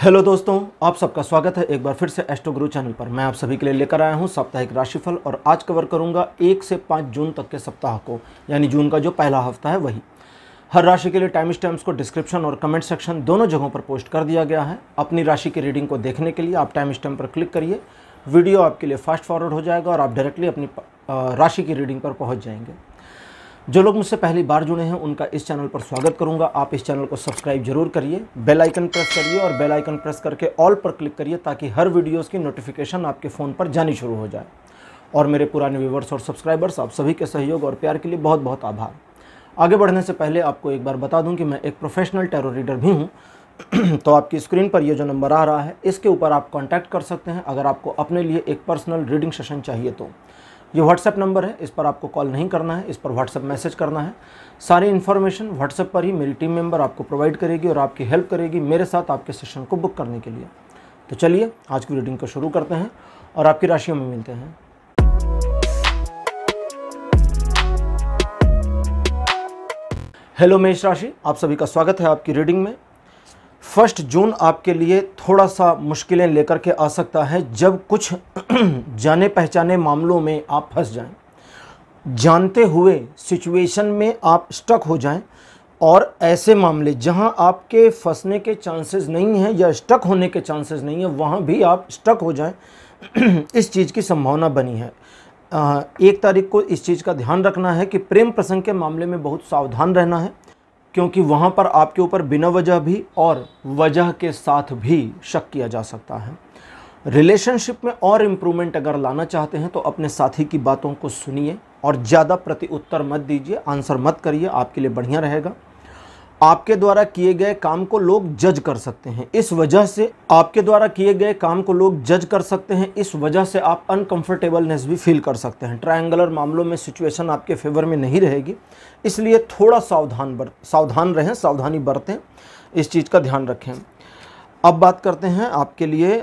hello दोस्तों आप सबका स्वागत है एक बार फिर से एस्ट्रो गुरु चैनल पर मैं आप सभी के लिए लेकर आया हूं साप्ताहिक राशिफल और आज कवर करूंगा एक से पाँच जून तक के सप्ताह को यानी जून का जो पहला हफ्ता है वही हर राशि के लिए टाइम स्टैम्स को डिस्क्रिप्शन और कमेंट सेक्शन दोनों जगहों पर पोस्ट कर दिया गया है अपनी राशि की रीडिंग को देखने के लिए आप टाइम स्टैम्प पर क्लिक करिए वीडियो आपके लिए फास्ट फॉरवर्ड हो जाएगा और आप डायरेक्टली अपनी राशि की रीडिंग पर पहुँच जाएंगे जो लोग मुझसे पहली बार जुड़े हैं उनका इस चैनल पर स्वागत करूंगा आप इस चैनल को सब्सक्राइब जरूर करिए बेल आइकन प्रेस करिए और बेल आइकन प्रेस करके ऑल पर क्लिक करिए ताकि हर वीडियोस की नोटिफिकेशन आपके फ़ोन पर जानी शुरू हो जाए और मेरे पुराने व्यूवर्स और सब्सक्राइबर्स आप सभी के सहयोग और प्यार के लिए बहुत बहुत आभार आगे बढ़ने से पहले आपको एक बार बता दूँ कि मैं एक प्रोफेशनल टेरो रीडर भी हूँ तो आपकी स्क्रीन पर ये जो नंबर आ रहा है इसके ऊपर आप कॉन्टैक्ट कर सकते हैं अगर आपको अपने लिए एक पर्सनल रीडिंग सेशन चाहिए तो ये व्हाट्सएप नंबर है इस पर आपको कॉल नहीं करना है इस पर व्हाट्सएप मैसेज करना है सारी इन्फॉर्मेशन व्हाट्सएप पर ही मेरी टीम मेंबर आपको प्रोवाइड करेगी और आपकी हेल्प करेगी मेरे साथ आपके सेशन को बुक करने के लिए तो चलिए आज की रीडिंग को शुरू करते हैं और आपकी राशियों में मिलते हैं हेलो मेष राशि आप सभी का स्वागत है आपकी रीडिंग में फर्स्ट जून आपके लिए थोड़ा सा मुश्किलें लेकर के आ सकता है जब कुछ जाने पहचाने मामलों में आप फंस जाएं जानते हुए सिचुएशन में आप स्टक हो जाएं और ऐसे मामले जहां आपके फंसने के चांसेस नहीं हैं या स्टक होने के चांसेस नहीं हैं वहां भी आप स्टक हो जाएं इस चीज़ की संभावना बनी है एक तारीख को इस चीज़ का ध्यान रखना है कि प्रेम प्रसंग के मामले में बहुत सावधान रहना है क्योंकि वहाँ पर आपके ऊपर बिना वजह भी और वजह के साथ भी शक किया जा सकता है रिलेशनशिप में और इम्प्रूवमेंट अगर लाना चाहते हैं तो अपने साथी की बातों को सुनिए और ज़्यादा प्रति उत्तर मत दीजिए आंसर मत करिए आपके लिए बढ़िया रहेगा आपके द्वारा किए गए काम को लोग जज कर सकते हैं इस वजह से आपके द्वारा किए गए काम को लोग जज कर सकते हैं इस वजह से आप अनकंफर्टेबलनेस भी फील कर सकते हैं ट्रायंगलर मामलों में सिचुएशन आपके फेवर में नहीं रहेगी इसलिए थोड़ा सावधान बर सावधान रहें सावधानी बरतें इस चीज़ का ध्यान रखें अब बात करते हैं आपके लिए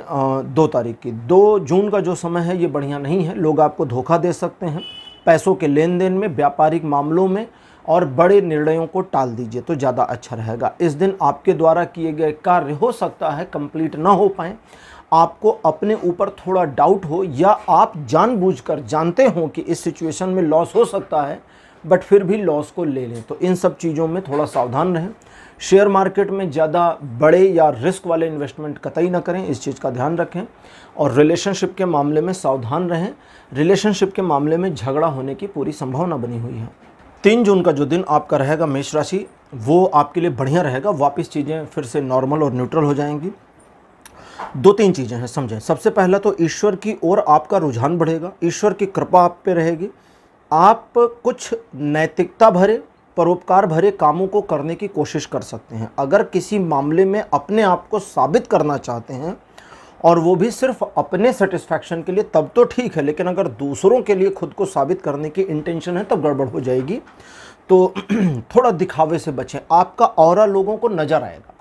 दो तारीख की दो जून का जो समय है ये बढ़िया नहीं है लोग आपको धोखा दे सकते हैं पैसों के लेन देन में व्यापारिक मामलों में और बड़े निर्णयों को टाल दीजिए तो ज़्यादा अच्छा रहेगा इस दिन आपके द्वारा किए गए कार्य हो सकता है कंप्लीट ना हो पाए आपको अपने ऊपर थोड़ा डाउट हो या आप जानबूझकर जानते हो कि इस सिचुएशन में लॉस हो सकता है बट फिर भी लॉस को ले लें तो इन सब चीज़ों में थोड़ा सावधान रहें शेयर मार्केट में ज़्यादा बड़े या रिस्क वाले इन्वेस्टमेंट कतई ना करें इस चीज़ का ध्यान रखें और रिलेशनशिप के मामले में सावधान रहें रिलेशनशिप के मामले में झगड़ा होने की पूरी संभावना बनी हुई है तीन जून का जो दिन आपका रहेगा मेष राशि वो आपके लिए बढ़िया रहेगा वापस चीज़ें फिर से नॉर्मल और न्यूट्रल हो जाएंगी दो तीन चीज़ें हैं समझें सबसे पहला तो ईश्वर की ओर आपका रुझान बढ़ेगा ईश्वर की कृपा आप पे रहेगी आप कुछ नैतिकता भरे परोपकार भरे कामों को करने की कोशिश कर सकते हैं अगर किसी मामले में अपने आप को साबित करना चाहते हैं और वो भी सिर्फ अपने सेटिस्फैक्शन के लिए तब तो ठीक है लेकिन अगर दूसरों के लिए खुद को साबित करने की इंटेंशन है तब गड़बड़ हो जाएगी तो थोड़ा दिखावे से बचें आपका और लोगों को नज़र आएगा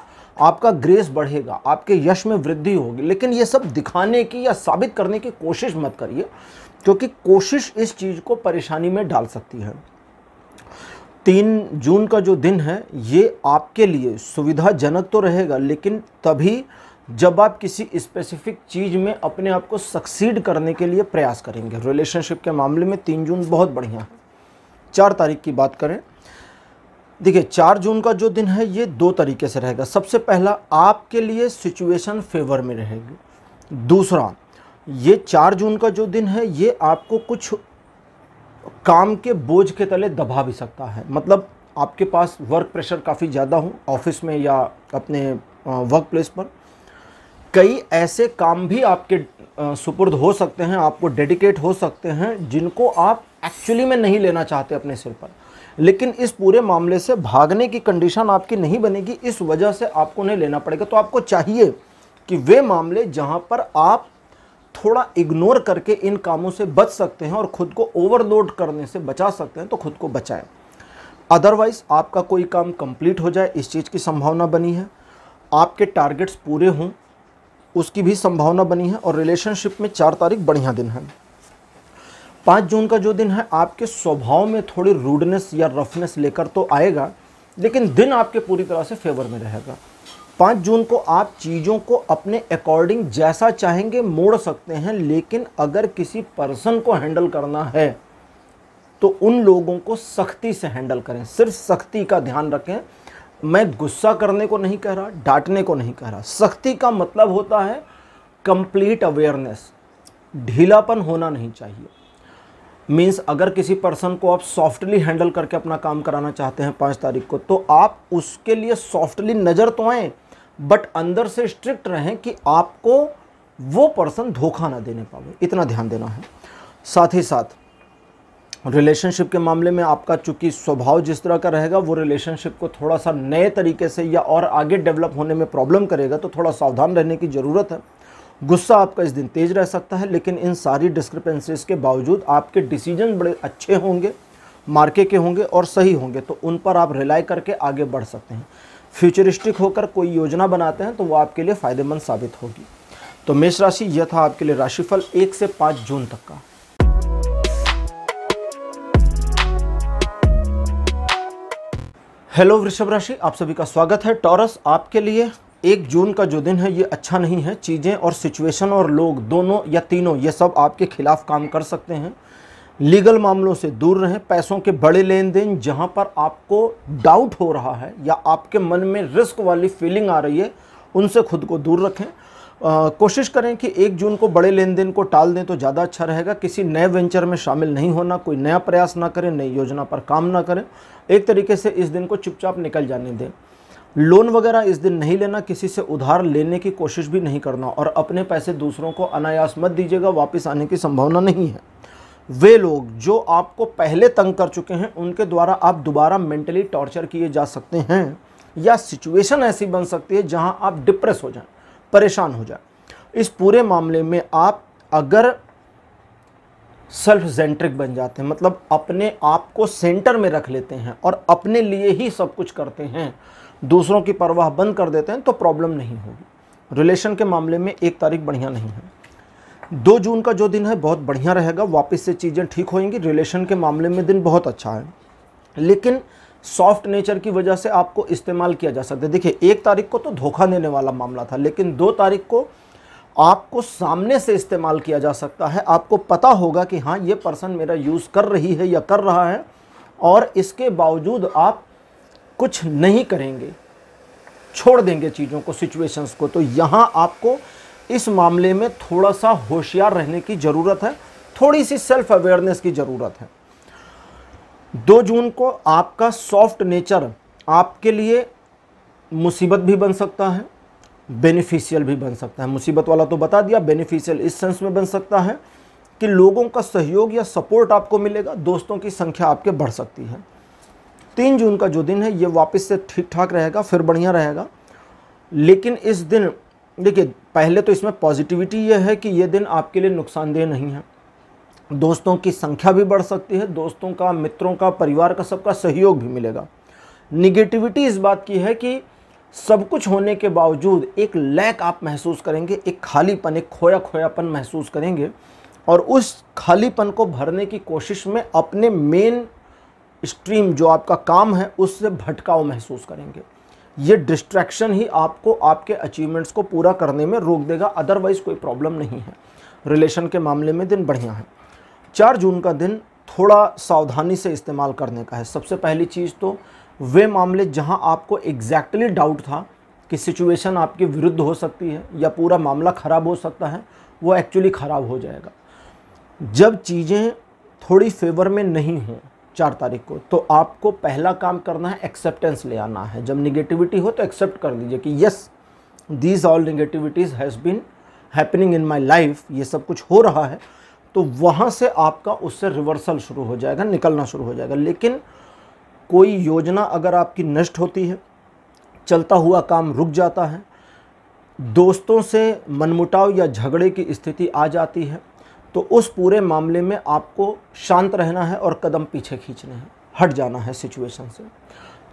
आपका ग्रेस बढ़ेगा आपके यश में वृद्धि होगी लेकिन ये सब दिखाने की या साबित करने की कोशिश मत करिए क्योंकि कोशिश इस चीज़ को परेशानी में डाल सकती है तीन जून का जो दिन है ये आपके लिए सुविधाजनक तो रहेगा लेकिन तभी जब आप किसी स्पेसिफिक चीज़ में अपने आप को सक्सीड करने के लिए प्रयास करेंगे रिलेशनशिप के मामले में तीन जून बहुत बढ़िया चार तारीख की बात करें देखिए चार जून का जो दिन है ये दो तरीके से रहेगा सबसे पहला आपके लिए सिचुएशन फेवर में रहेगी दूसरा ये चार जून का जो दिन है ये आपको कुछ काम के बोझ के तले दबा भी सकता है मतलब आपके पास वर्क प्रेशर काफ़ी ज़्यादा हो ऑफिस में या अपने वर्क प्लेस पर कई ऐसे काम भी आपके सुपुर्द हो सकते हैं आपको डेडिकेट हो सकते हैं जिनको आप एक्चुअली में नहीं लेना चाहते अपने सिर पर लेकिन इस पूरे मामले से भागने की कंडीशन आपकी नहीं बनेगी इस वजह से आपको नहीं लेना पड़ेगा तो आपको चाहिए कि वे मामले जहां पर आप थोड़ा इग्नोर करके इन कामों से बच सकते हैं और ख़ुद को ओवरलोड करने से बचा सकते हैं तो खुद को बचाएं अदरवाइज़ आपका कोई काम कंप्लीट हो जाए इस चीज़ की संभावना बनी है आपके टारगेट्स पूरे हों उसकी भी संभावना बनी है और रिलेशनशिप में चार तारीख बढ़िया दिन है पाँच जून का जो दिन है आपके स्वभाव में थोड़ी रूडनेस या रफनेस लेकर तो आएगा लेकिन दिन आपके पूरी तरह से फेवर में रहेगा पाँच जून को आप चीज़ों को अपने अकॉर्डिंग जैसा चाहेंगे मोड़ सकते हैं लेकिन अगर किसी पर्सन को हैंडल करना है तो उन लोगों को सख्ती से हैंडल करें सिर्फ सख्ती का ध्यान रखें मैं गुस्सा करने को नहीं कह रहा डांटने को नहीं कह रहा सख्ती का मतलब होता है कंप्लीट अवेयरनेस ढीलापन होना नहीं चाहिए मीन्स अगर किसी पर्सन को आप सॉफ्टली हैंडल करके अपना काम कराना चाहते हैं पाँच तारीख को तो आप उसके लिए सॉफ्टली नज़र तो आएँ बट अंदर से स्ट्रिक्ट रहें कि आपको वो पर्सन धोखा ना देने पावे इतना ध्यान देना है साथ ही साथ रिलेशनशिप के मामले में आपका चूंकि स्वभाव जिस तरह का रहेगा वो रिलेशनशिप को थोड़ा सा नए तरीके से या और आगे डेवलप होने में प्रॉब्लम करेगा तो थोड़ा सावधान रहने की ज़रूरत है गुस्सा आपका इस दिन तेज़ रह सकता है लेकिन इन सारी डिस्क्रिपेंसीज के बावजूद आपके डिसीजन बड़े अच्छे होंगे मार्के के होंगे और सही होंगे तो उन पर आप रिलाई करके आगे बढ़ सकते हैं फ्यूचरिस्टिक होकर कोई योजना बनाते हैं तो वो आपके लिए फ़ायदेमंद साबित होगी तो मेष राशि यह था आपके लिए राशिफल एक से पाँच जून तक का हेलो वृषभ राशि आप सभी का स्वागत है टॉरस आपके लिए एक जून का जो दिन है ये अच्छा नहीं है चीज़ें और सिचुएशन और लोग दोनों या तीनों ये सब आपके खिलाफ काम कर सकते हैं लीगल मामलों से दूर रहें पैसों के बड़े लेन देन जहाँ पर आपको डाउट हो रहा है या आपके मन में रिस्क वाली फीलिंग आ रही है उनसे खुद को दूर रखें आ, कोशिश करें कि एक जून को बड़े लेन देन को टाल दें तो ज़्यादा अच्छा रहेगा किसी नए वेंचर में शामिल नहीं होना कोई नया प्रयास ना करें नई योजना पर काम ना करें एक तरीके से इस दिन को चुपचाप निकल जाने दें लोन वगैरह इस दिन नहीं लेना किसी से उधार लेने की कोशिश भी नहीं करना और अपने पैसे दूसरों को अनायास मत दीजिएगा वापस आने की संभावना नहीं है वे लोग जो आपको पहले तंग कर चुके हैं उनके द्वारा आप दोबारा मेंटली टॉर्चर किए जा सकते हैं या सिचुएशन ऐसी बन सकती है जहां आप डिप्रेस हो जाएं परेशान हो जाए इस पूरे मामले में आप अगर सेल्फ जेंट्रिक बन जाते हैं मतलब अपने आप को सेंटर में रख लेते हैं और अपने लिए ही सब कुछ करते हैं दूसरों की परवाह बंद कर देते हैं तो प्रॉब्लम नहीं होगी रिलेशन के मामले में एक तारीख बढ़िया नहीं है दो जून का जो दिन है बहुत बढ़िया रहेगा वापस से चीज़ें ठीक होंगी रिलेशन के मामले में दिन बहुत अच्छा है लेकिन सॉफ्ट नेचर की वजह से आपको इस्तेमाल किया जा सकता है देखिए एक तारीख को तो धोखा देने वाला मामला था लेकिन दो तारीख को आपको सामने से इस्तेमाल किया जा सकता है आपको पता होगा कि हाँ ये पर्सन मेरा यूज़ कर रही है या कर रहा है और इसके बावजूद आप कुछ नहीं करेंगे छोड़ देंगे चीज़ों को सिचुएशंस को तो यहाँ आपको इस मामले में थोड़ा सा होशियार रहने की ज़रूरत है थोड़ी सी सेल्फ अवेयरनेस की ज़रूरत है दो जून को आपका सॉफ्ट नेचर आपके लिए मुसीबत भी बन सकता है बेनिफिशियल भी बन सकता है मुसीबत वाला तो बता दिया बेनिफिशियल इस सेंस में बन सकता है कि लोगों का सहयोग या सपोर्ट आपको मिलेगा दोस्तों की संख्या आपके बढ़ सकती है तीन जून का जो दिन है ये वापस से ठीक ठाक रहेगा फिर बढ़िया रहेगा लेकिन इस दिन देखिए पहले तो इसमें पॉजिटिविटी ये है कि ये दिन आपके लिए नुकसानदेह नहीं है दोस्तों की संख्या भी बढ़ सकती है दोस्तों का मित्रों का परिवार का सबका सहयोग भी मिलेगा निगेटिविटी इस बात की है कि सब कुछ होने के बावजूद एक लैक आप महसूस करेंगे एक खालीपन एक खोया खोयापन महसूस करेंगे और उस खालीपन को भरने की कोशिश में अपने मेन स्ट्रीम जो आपका काम है उससे भटकाव महसूस करेंगे ये डिस्ट्रैक्शन ही आपको आपके अचीवमेंट्स को पूरा करने में रोक देगा अदरवाइज़ कोई प्रॉब्लम नहीं है रिलेशन के मामले में दिन बढ़िया है चार जून का दिन थोड़ा सावधानी से इस्तेमाल करने का है सबसे पहली चीज़ तो वे मामले जहां आपको एग्जैक्टली exactly डाउट था कि सिचुएशन आपके विरुद्ध हो सकती है या पूरा मामला ख़राब हो सकता है वो एक्चुअली ख़राब हो जाएगा जब चीज़ें थोड़ी फेवर में नहीं हों चार तारीख को तो आपको पहला काम करना है एक्सेप्टेंस ले आना है जब निगेटिविटी हो तो एक्सेप्ट कर लीजिए कि yes these all negativities has been happening in my life ये सब कुछ हो रहा है तो वहाँ से आपका उससे रिवर्सल शुरू हो जाएगा निकलना शुरू हो जाएगा लेकिन कोई योजना अगर आपकी नष्ट होती है चलता हुआ काम रुक जाता है दोस्तों से मनमुटाव या झगड़े की स्थिति आ जाती है तो उस पूरे मामले में आपको शांत रहना है और कदम पीछे खींचने हैं हट जाना है सिचुएशन से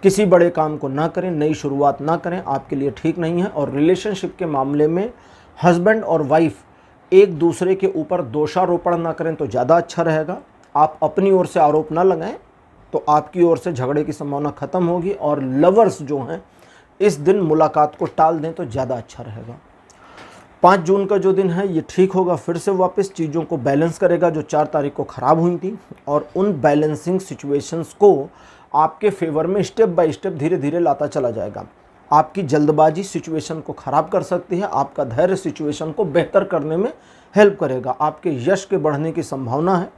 किसी बड़े काम को ना करें नई शुरुआत ना करें आपके लिए ठीक नहीं है और रिलेशनशिप के मामले में हस्बैंड और वाइफ़ एक दूसरे के ऊपर दोषारोपण ना करें तो ज़्यादा अच्छा रहेगा आप अपनी ओर से आरोप ना लगाएं तो आपकी ओर से झगड़े की संभावना ख़त्म होगी और लवर्स जो हैं इस दिन मुलाकात को टाल दें तो ज़्यादा अच्छा रहेगा पाँच जून का जो दिन है ये ठीक होगा फिर से वापस चीज़ों को बैलेंस करेगा जो चार तारीख को ख़राब हुई थी और उन बैलेंसिंग सिचुएशंस को आपके फेवर में स्टेप बाय स्टेप धीरे धीरे लाता चला जाएगा आपकी जल्दबाजी सिचुएशन को ख़राब कर सकती है आपका धैर्य सिचुएशन को बेहतर करने में हेल्प करेगा आपके यश के बढ़ने की संभावना है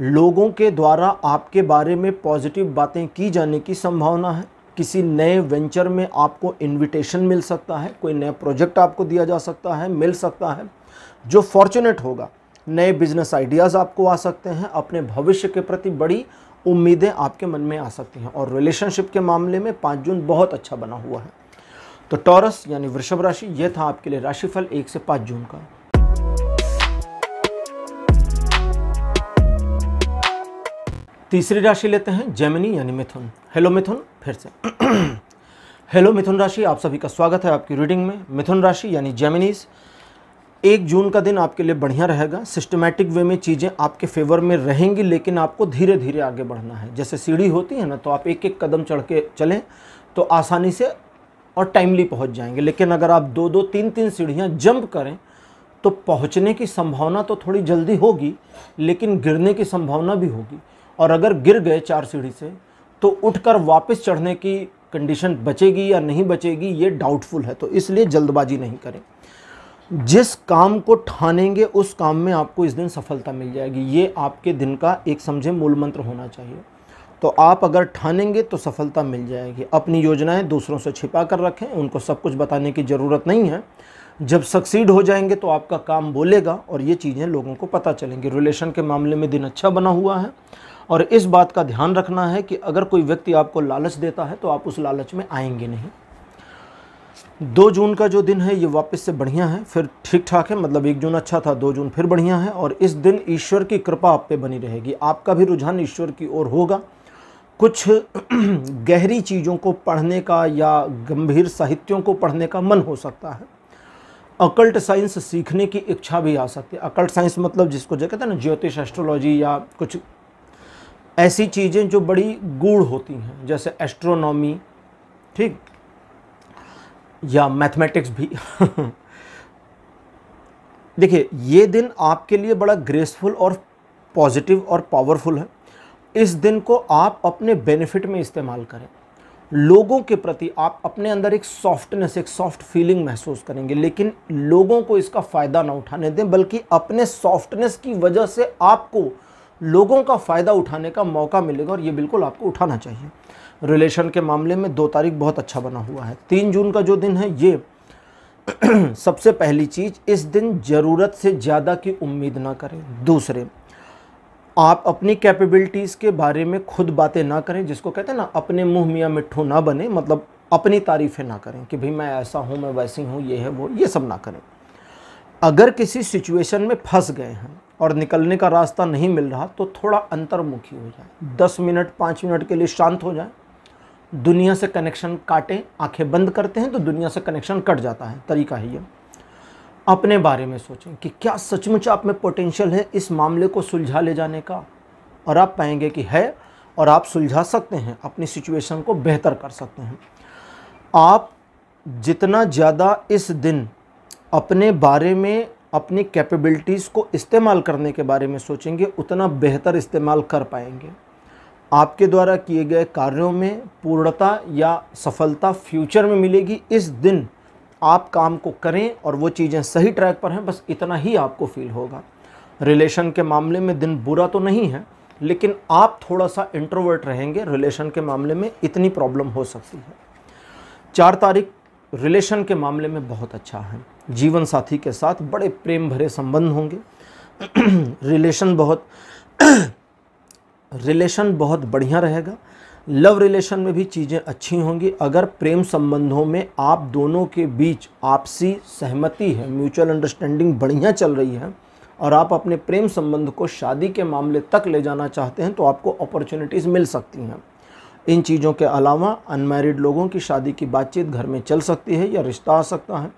लोगों के द्वारा आपके बारे में पॉजिटिव बातें की जाने की संभावना है किसी नए वेंचर में आपको इनविटेशन मिल सकता है कोई नया प्रोजेक्ट आपको दिया जा सकता है मिल सकता है जो फॉर्चुनेट होगा नए बिजनेस आइडियाज़ आपको आ सकते हैं अपने भविष्य के प्रति बड़ी उम्मीदें आपके मन में आ सकती हैं और रिलेशनशिप के मामले में पाँच जून बहुत अच्छा बना हुआ है तो टॉरस यानी वृषभ राशि यह था आपके लिए राशिफल एक से पाँच जून का तीसरी राशि लेते हैं जेमिनी यानी मिथुन हेलो मिथुन फिर से हेलो मिथुन राशि आप सभी का स्वागत है आपकी रीडिंग में मिथुन राशि यानी जेमिनीज़ एक जून का दिन आपके लिए बढ़िया रहेगा सिस्टमेटिक वे में चीज़ें आपके फेवर में रहेंगी लेकिन आपको धीरे धीरे आगे बढ़ना है जैसे सीढ़ी होती है ना तो आप एक एक कदम चढ़ के चलें तो आसानी से और टाइमली पहुंच जाएंगे लेकिन अगर आप दो दो तीन तीन सीढ़ियां जंप करें तो पहुंचने की संभावना तो थोड़ी जल्दी होगी लेकिन गिरने की संभावना भी होगी और अगर गिर गए चार सीढ़ी से तो उठ वापस चढ़ने की कंडीशन बचेगी या नहीं बचेगी ये डाउटफुल है तो इसलिए जल्दबाजी नहीं करें जिस काम को ठानेंगे उस काम में आपको इस दिन सफलता मिल जाएगी ये आपके दिन का एक समझे मूल मंत्र होना चाहिए तो आप अगर ठानेंगे तो सफलता मिल जाएगी अपनी योजनाएं दूसरों से छिपा कर रखें उनको सब कुछ बताने की ज़रूरत नहीं है जब सक्सीड हो जाएंगे तो आपका काम बोलेगा और ये चीज़ें लोगों को पता चलेंगी रिलेशन के मामले में दिन अच्छा बना हुआ है और इस बात का ध्यान रखना है कि अगर कोई व्यक्ति आपको लालच देता है तो आप उस लालच में आएंगे नहीं दो जून का जो दिन है ये वापस से बढ़िया है फिर ठीक ठाक है मतलब एक जून अच्छा था दो जून फिर बढ़िया है और इस दिन ईश्वर की कृपा आप पे बनी रहेगी आपका भी रुझान ईश्वर की ओर होगा कुछ गहरी चीज़ों को पढ़ने का या गंभीर साहित्यों को पढ़ने का मन हो सकता है अकल्ट साइंस सीखने की इच्छा भी आ सकती है अकल्ट साइंस मतलब जिसको जो कहते हैं ना ज्योतिष एस्ट्रोलॉजी या कुछ ऐसी चीज़ें जो बड़ी गूढ़ होती हैं जैसे एस्ट्रोनॉमी ठीक या मैथमेटिक्स भी देखिए ये दिन आपके लिए बड़ा ग्रेसफुल और पॉजिटिव और पावरफुल है इस दिन को आप अपने बेनिफिट में इस्तेमाल करें लोगों के प्रति आप अपने अंदर एक सॉफ्टनेस एक सॉफ्ट फीलिंग महसूस करेंगे लेकिन लोगों को इसका फ़ायदा ना उठाने दें बल्कि अपने सॉफ्टनेस की वजह से आपको लोगों का फ़ायदा उठाने का मौका मिलेगा और ये बिल्कुल आपको उठाना चाहिए रिलेशन के मामले में दो तारीख बहुत अच्छा बना हुआ है तीन जून का जो दिन है ये सबसे पहली चीज़ इस दिन ज़रूरत से ज़्यादा की उम्मीद ना करें दूसरे आप अपनी कैपेबिलिटीज़ के बारे में खुद बातें ना करें जिसको कहते हैं ना अपने मुंह मियाँ मिट्ठू ना बने मतलब अपनी तारीफ़ें ना करें कि भाई मैं ऐसा हूँ मैं वैसी हूँ ये है वो ये सब ना करें अगर किसी सिचुएशन में फंस गए हैं और निकलने का रास्ता नहीं मिल रहा तो थोड़ा अंतर्मुखी हो जाए दस मिनट पाँच मिनट के लिए शांत हो जाए दुनिया से कनेक्शन काटें आंखें बंद करते हैं तो दुनिया से कनेक्शन कट जाता है तरीका है ये अपने बारे में सोचें कि क्या सचमुच आप में पोटेंशियल है इस मामले को सुलझा ले जाने का और आप पाएंगे कि है और आप सुलझा सकते हैं अपनी सिचुएशन को बेहतर कर सकते हैं आप जितना ज़्यादा इस दिन अपने बारे में अपनी कैपेबिलिटीज़ को इस्तेमाल करने के बारे में सोचेंगे उतना बेहतर इस्तेमाल कर पाएंगे आपके द्वारा किए गए कार्यों में पूर्णता या सफलता फ्यूचर में मिलेगी इस दिन आप काम को करें और वो चीज़ें सही ट्रैक पर हैं बस इतना ही आपको फील होगा रिलेशन के मामले में दिन बुरा तो नहीं है लेकिन आप थोड़ा सा इंट्रोवर्ट रहेंगे रिलेशन के मामले में इतनी प्रॉब्लम हो सकती है चार तारीख रिलेशन के मामले में बहुत अच्छा है जीवन साथी के साथ बड़े प्रेम भरे संबंध होंगे रिलेशन बहुत रिलेशन बहुत बढ़िया रहेगा लव रिलेशन में भी चीज़ें अच्छी होंगी अगर प्रेम संबंधों में आप दोनों के बीच आपसी सहमति है म्यूचुअल अंडरस्टैंडिंग बढ़िया चल रही है और आप अपने प्रेम संबंध को शादी के मामले तक ले जाना चाहते हैं तो आपको अपॉर्चुनिटीज़ मिल सकती हैं इन चीज़ों के अलावा अनमेरिड लोगों की शादी की बातचीत घर में चल सकती है या रिश्ता आ सकता है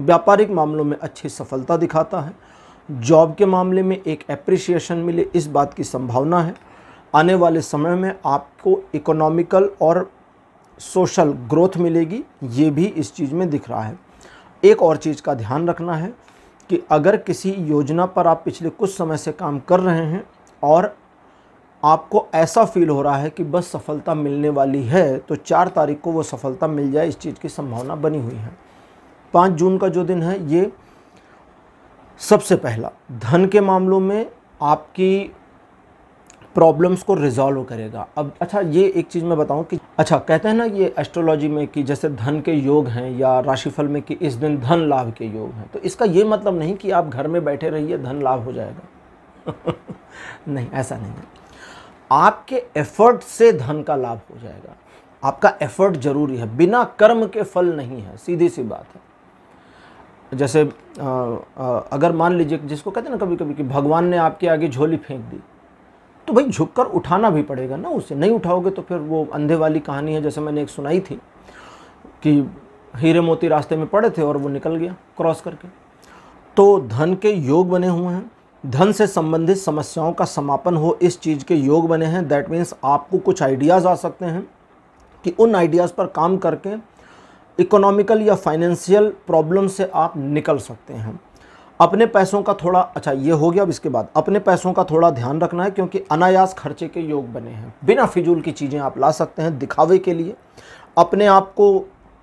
व्यापारिक मामलों में अच्छी सफलता दिखाता है जॉब के मामले में एक अप्रिसिएशन मिले इस बात की संभावना है आने वाले समय में आपको इकोनॉमिकल और सोशल ग्रोथ मिलेगी ये भी इस चीज़ में दिख रहा है एक और चीज़ का ध्यान रखना है कि अगर किसी योजना पर आप पिछले कुछ समय से काम कर रहे हैं और आपको ऐसा फील हो रहा है कि बस सफलता मिलने वाली है तो चार तारीख को वो सफलता मिल जाए इस चीज़ की संभावना बनी हुई है पाँच जून का जो दिन है ये सबसे पहला धन के मामलों में आपकी प्रॉब्लम्स को रिजॉल्व करेगा अब अच्छा ये एक चीज़ मैं बताऊं कि अच्छा कहते हैं ना ये एस्ट्रोलॉजी में कि जैसे धन के योग हैं या राशिफल में कि इस दिन धन लाभ के योग हैं तो इसका ये मतलब नहीं कि आप घर में बैठे रहिए धन लाभ हो जाएगा नहीं ऐसा नहीं है आपके एफर्ट से धन का लाभ हो जाएगा आपका एफर्ट जरूरी है बिना कर्म के फल नहीं है सीधी सी बात है जैसे आ, आ, अगर मान लीजिए जिसको कहते हैं ना कभी कभी कि भगवान ने आपके आगे झोली फेंक दी तो भाई झुककर उठाना भी पड़ेगा ना उसे नहीं उठाओगे तो फिर वो अंधे वाली कहानी है जैसे मैंने एक सुनाई थी कि हीरे मोती रास्ते में पड़े थे और वो निकल गया क्रॉस करके तो धन के योग बने हुए हैं धन से संबंधित समस्याओं का समापन हो इस चीज़ के योग बने हैं दैट मीन्स आपको कुछ आइडियाज़ आ सकते हैं कि उन आइडियाज़ पर काम करके इकोनॉमिकल या फाइनेंशियल प्रॉब्लम से आप निकल सकते हैं अपने पैसों का थोड़ा अच्छा ये हो गया अब इसके बाद अपने पैसों का थोड़ा ध्यान रखना है क्योंकि अनायास खर्चे के योग बने हैं बिना फिजूल की चीज़ें आप ला सकते हैं दिखावे के लिए अपने आप को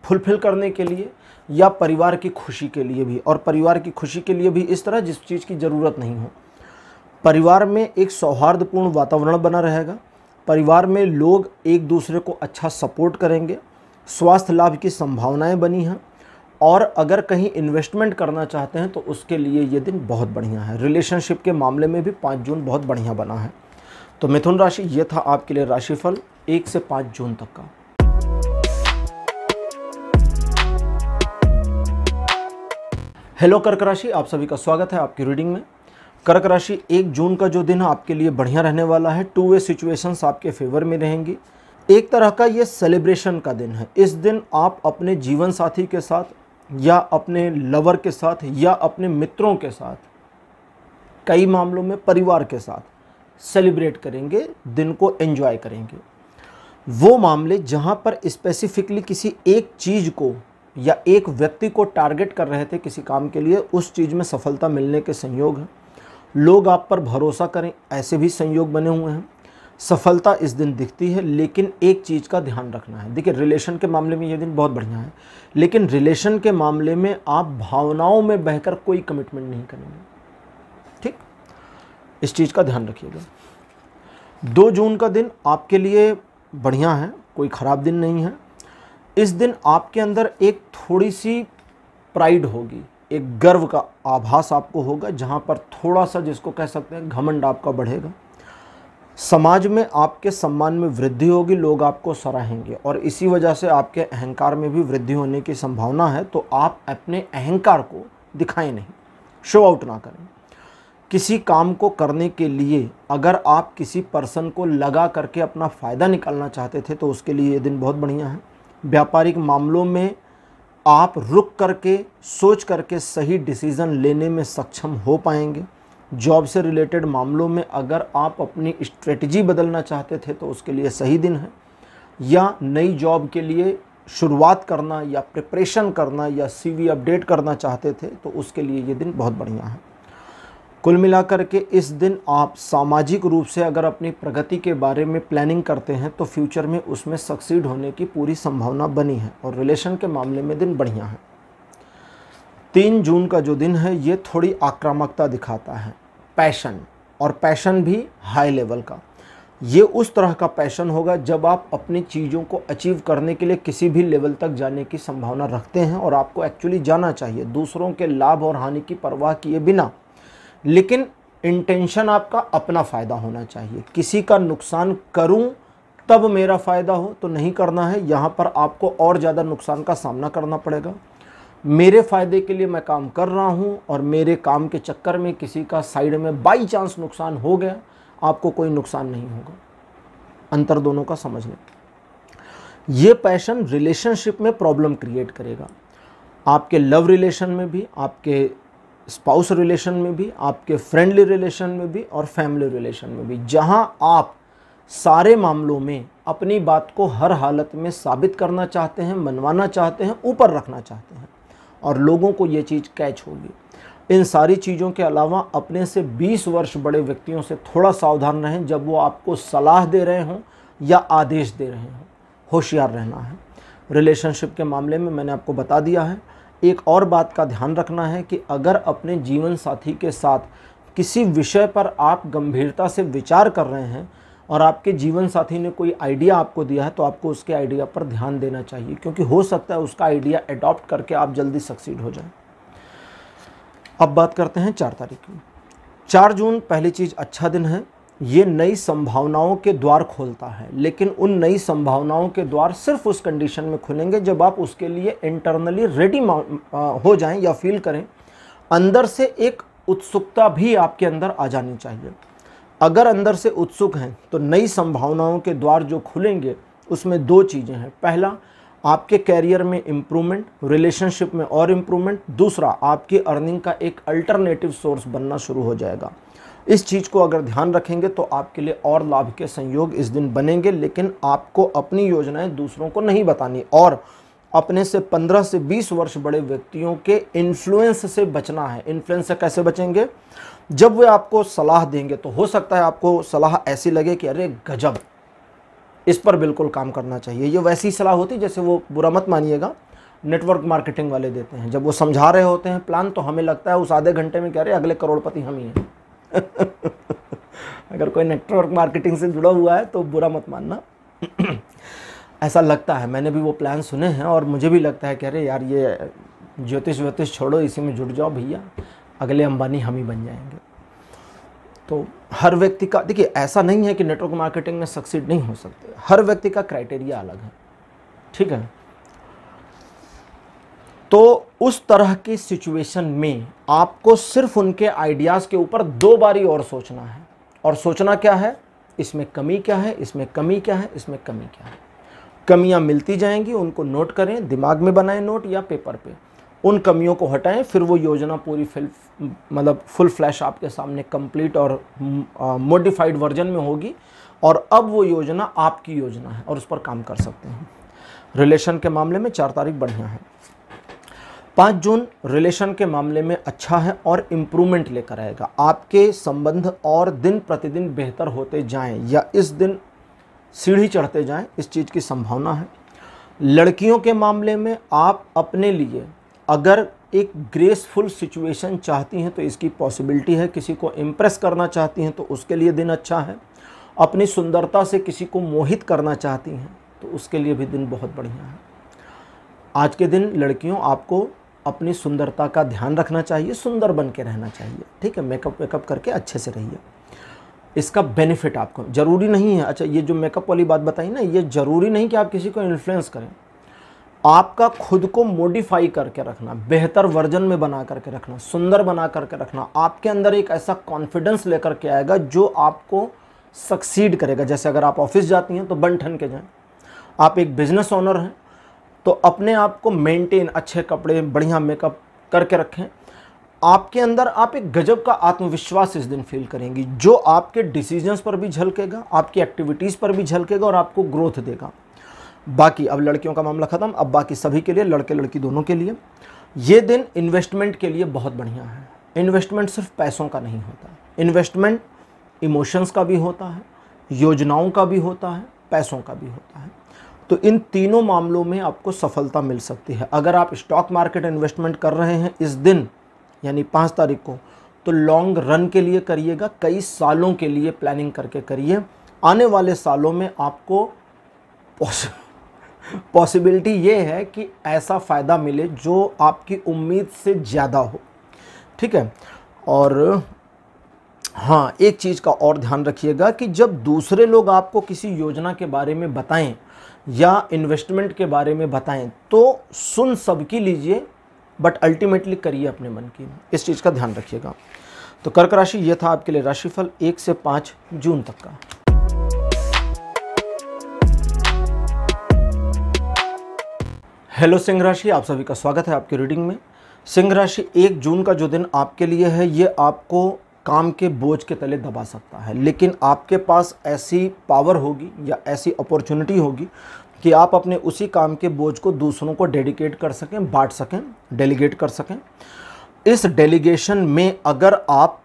फुलफिल करने के लिए या परिवार की खुशी के लिए भी और परिवार की खुशी के लिए भी इस तरह जिस चीज़ की ज़रूरत नहीं हो परिवार में एक सौहार्दपूर्ण वातावरण बना रहेगा परिवार में लोग एक दूसरे को अच्छा सपोर्ट करेंगे स्वास्थ्य लाभ की संभावनाएं बनी हैं और अगर कहीं इन्वेस्टमेंट करना चाहते हैं तो उसके लिए ये दिन बहुत बढ़िया है रिलेशनशिप के मामले में भी पाँच जून बहुत बढ़िया बना है तो मिथुन राशि ये था आपके लिए राशिफल एक से पाँच जून तक का हेलो कर्क राशि आप सभी का स्वागत है आपकी रीडिंग में कर्क राशि एक जून का जो दिन आपके लिए बढ़िया रहने वाला है टू वे सिचुएशंस आपके फेवर में रहेंगी एक तरह का ये सेलिब्रेशन का दिन है इस दिन आप अपने जीवन साथी के साथ या अपने लवर के साथ या अपने मित्रों के साथ कई मामलों में परिवार के साथ सेलिब्रेट करेंगे दिन को एंजॉय करेंगे वो मामले जहाँ पर स्पेसिफिकली किसी एक चीज़ को या एक व्यक्ति को टारगेट कर रहे थे किसी काम के लिए उस चीज़ में सफलता मिलने के संयोग हैं लोग आप पर भरोसा करें ऐसे भी संयोग बने हुए हैं सफलता इस दिन दिखती है लेकिन एक चीज़ का ध्यान रखना है देखिए रिलेशन के मामले में ये दिन बहुत बढ़िया है लेकिन रिलेशन के मामले में आप भावनाओं में बहकर कोई कमिटमेंट नहीं करेंगे ठीक इस चीज़ का ध्यान रखिएगा दो जून का दिन आपके लिए बढ़िया है कोई ख़राब दिन नहीं है इस दिन आपके अंदर एक थोड़ी सी प्राइड होगी एक गर्व का आभास आपको होगा जहाँ पर थोड़ा सा जिसको कह सकते हैं घमंड आपका बढ़ेगा समाज में आपके सम्मान में वृद्धि होगी लोग आपको सराहेंगे और इसी वजह से आपके अहंकार में भी वृद्धि होने की संभावना है तो आप अपने अहंकार को दिखाएं नहीं शो आउट ना करें किसी काम को करने के लिए अगर आप किसी पर्सन को लगा करके अपना फ़ायदा निकालना चाहते थे तो उसके लिए ये दिन बहुत बढ़िया है व्यापारिक मामलों में आप रुक करके सोच करके सही डिसीज़न लेने में सक्षम हो पाएंगे जॉब से रिलेटेड मामलों में अगर आप अपनी स्ट्रेटजी बदलना चाहते थे तो उसके लिए सही दिन है या नई जॉब के लिए शुरुआत करना या प्रिपरेशन करना या सीवी अपडेट करना चाहते थे तो उसके लिए ये दिन बहुत बढ़िया है कुल मिलाकर के इस दिन आप सामाजिक रूप से अगर अपनी प्रगति के बारे में प्लानिंग करते हैं तो फ्यूचर में उसमें सक्सीड होने की पूरी संभावना बनी है और रिलेशन के मामले में दिन बढ़िया है तीन जून का जो दिन है ये थोड़ी आक्रामकता दिखाता है पैशन और पैशन भी हाई लेवल का ये उस तरह का पैशन होगा जब आप अपनी चीज़ों को अचीव करने के लिए किसी भी लेवल तक जाने की संभावना रखते हैं और आपको एक्चुअली जाना चाहिए दूसरों के लाभ और हानि की परवाह किए बिना लेकिन इंटेंशन आपका अपना फ़ायदा होना चाहिए किसी का नुकसान करूं तब मेरा फ़ायदा हो तो नहीं करना है यहाँ पर आपको और ज़्यादा नुकसान का सामना करना पड़ेगा मेरे फ़ायदे के लिए मैं काम कर रहा हूँ और मेरे काम के चक्कर में किसी का साइड में बाई चांस नुकसान हो गया आपको कोई नुकसान नहीं होगा अंतर दोनों का समझ लें ये पैशन रिलेशनशिप में प्रॉब्लम क्रिएट करेगा आपके लव रिलेशन में भी आपके स्पाउस रिलेशन में भी आपके फ्रेंडली रिलेशन में भी और फैमिली रिलेशन में भी जहाँ आप सारे मामलों में अपनी बात को हर हालत में साबित करना चाहते हैं मनवाना चाहते हैं ऊपर रखना चाहते हैं और लोगों को ये चीज़ कैच होगी इन सारी चीज़ों के अलावा अपने से 20 वर्ष बड़े व्यक्तियों से थोड़ा सावधान रहें जब वो आपको सलाह दे रहे हों या आदेश दे रहे हों होशियार रहना है रिलेशनशिप के मामले में मैंने आपको बता दिया है एक और बात का ध्यान रखना है कि अगर अपने जीवन साथी के साथ किसी विषय पर आप गंभीरता से विचार कर रहे हैं और आपके जीवन साथी ने कोई आइडिया आपको दिया है तो आपको उसके आइडिया पर ध्यान देना चाहिए क्योंकि हो सकता है उसका आइडिया एडॉप्ट करके आप जल्दी सक्सीड हो जाए अब बात करते हैं चार तारीख की चार जून पहली चीज़ अच्छा दिन है ये नई संभावनाओं के द्वार खोलता है लेकिन उन नई संभावनाओं के द्वार सिर्फ उस कंडीशन में खुलेंगे जब आप उसके लिए इंटरनली रेडी हो जाएं या फील करें अंदर से एक उत्सुकता भी आपके अंदर आ जानी चाहिए अगर अंदर से उत्सुक हैं तो नई संभावनाओं के द्वार जो खुलेंगे उसमें दो चीज़ें हैं पहला आपके कैरियर में इम्प्रूवमेंट रिलेशनशिप में और इम्प्रूवमेंट दूसरा आपकी अर्निंग का एक अल्टरनेटिव सोर्स बनना शुरू हो जाएगा इस चीज़ को अगर ध्यान रखेंगे तो आपके लिए और लाभ के संयोग इस दिन बनेंगे लेकिन आपको अपनी योजनाएं दूसरों को नहीं बतानी और अपने से 15 से 20 वर्ष बड़े व्यक्तियों के इन्फ्लुएंस से बचना है इन्फ्लुएंस से कैसे बचेंगे जब वे आपको सलाह देंगे तो हो सकता है आपको सलाह ऐसी लगे कि अरे गजब इस पर बिल्कुल काम करना चाहिए ये वैसी सलाह होती जैसे वो बुरा मत मानिएगा नेटवर्क मार्केटिंग वाले देते हैं जब वो समझा रहे होते हैं प्लान तो हमें लगता है उस आधे घंटे में कह रहे अगले करोड़पति हम ही हैं अगर कोई नेटवर्क मार्केटिंग से जुड़ा हुआ है तो बुरा मत मानना ऐसा लगता है मैंने भी वो प्लान सुने हैं और मुझे भी लगता है कह रहे यार ये ज्योतिष व्योतिष छोड़ो इसी में जुड़ जाओ भैया अगले अंबानी हम ही बन जाएंगे तो हर व्यक्ति का देखिए ऐसा नहीं है कि नेटवर्क मार्केटिंग में सक्सीड नहीं हो सकते हर व्यक्ति का क्राइटेरिया अलग है ठीक है तो उस तरह की सिचुएशन में आपको सिर्फ उनके आइडियाज़ के ऊपर दो बारी और सोचना है और सोचना क्या है इसमें कमी क्या है इसमें कमी क्या है इसमें कमी क्या है कमियां मिलती जाएंगी उनको नोट करें दिमाग में बनाएं नोट या पेपर पे उन कमियों को हटाएं फिर वो योजना पूरी फिल मतलब फुल फ्लैश आपके सामने कंप्लीट और मोडिफाइड वर्जन में होगी और अब वो योजना आपकी योजना है और उस पर काम कर सकते हैं रिलेशन के मामले में चार तारीख बढ़िया है पाँच जून रिलेशन के मामले में अच्छा है और इम्प्रूवमेंट लेकर आएगा आपके संबंध और दिन प्रतिदिन बेहतर होते जाएं या इस दिन सीढ़ी चढ़ते जाएं इस चीज़ की संभावना है लड़कियों के मामले में आप अपने लिए अगर एक ग्रेसफुल सिचुएशन चाहती हैं तो इसकी पॉसिबिलिटी है किसी को इम्प्रेस करना चाहती हैं तो उसके लिए दिन अच्छा है अपनी सुंदरता से किसी को मोहित करना चाहती हैं तो उसके लिए भी दिन बहुत बढ़िया है आज के दिन लड़कियों आपको अपनी सुंदरता का ध्यान रखना चाहिए सुंदर बन के रहना चाहिए ठीक है मेकअप वेकअप करके अच्छे से रहिए इसका बेनिफिट आपको ज़रूरी नहीं है अच्छा ये जो मेकअप वाली बात बताई ना ये ज़रूरी नहीं कि आप किसी को इन्फ्लुएंस करें आपका खुद को मॉडिफाई करके रखना बेहतर वर्जन में बना करके रखना सुंदर बना करके रखना आपके अंदर एक ऐसा कॉन्फिडेंस लेकर के आएगा जो आपको सक्सीड करेगा जैसे अगर आप ऑफिस जाती हैं तो बन ठन के जाएं आप एक बिजनेस ओनर हैं तो अपने आप को मेंटेन अच्छे कपड़े बढ़िया मेकअप करके रखें आपके अंदर आप एक गजब का आत्मविश्वास इस दिन फील करेंगी जो आपके डिसीजंस पर भी झलकेगा आपकी एक्टिविटीज़ पर भी झलकेगा और आपको ग्रोथ देगा बाकी अब लड़कियों का मामला ख़त्म अब बाकी सभी के लिए लड़के लड़की दोनों के लिए ये दिन इन्वेस्टमेंट के लिए बहुत बढ़िया है इन्वेस्टमेंट सिर्फ पैसों का नहीं होता इन्वेस्टमेंट इमोशंस का भी होता है योजनाओं का भी होता है पैसों का भी होता है तो इन तीनों मामलों में आपको सफलता मिल सकती है अगर आप स्टॉक मार्केट इन्वेस्टमेंट कर रहे हैं इस दिन यानी पाँच तारीख को तो लॉन्ग रन के लिए करिएगा कई सालों के लिए प्लानिंग करके करिए आने वाले सालों में आपको पॉसिबिलिटी ये है कि ऐसा फ़ायदा मिले जो आपकी उम्मीद से ज़्यादा हो ठीक है और हाँ एक चीज़ का और ध्यान रखिएगा कि जब दूसरे लोग आपको किसी योजना के बारे में बताएं या इन्वेस्टमेंट के बारे में बताएं तो सुन सबकी लीजिए बट अल्टीमेटली करिए अपने मन की इस चीज़ का ध्यान रखिएगा तो कर्क राशि यह था आपके लिए राशिफल एक से पाँच जून तक का हेलो सिंह राशि आप सभी का स्वागत है आपकी रीडिंग में सिंह राशि एक जून का जो दिन आपके लिए है ये आपको काम के बोझ के तले दबा सकता है लेकिन आपके पास ऐसी पावर होगी या ऐसी अपॉर्चुनिटी होगी कि आप अपने उसी काम के बोझ को दूसरों को डेडिकेट कर सकें बांट सकें डेलीगेट कर सकें इस डेलीगेशन में अगर आप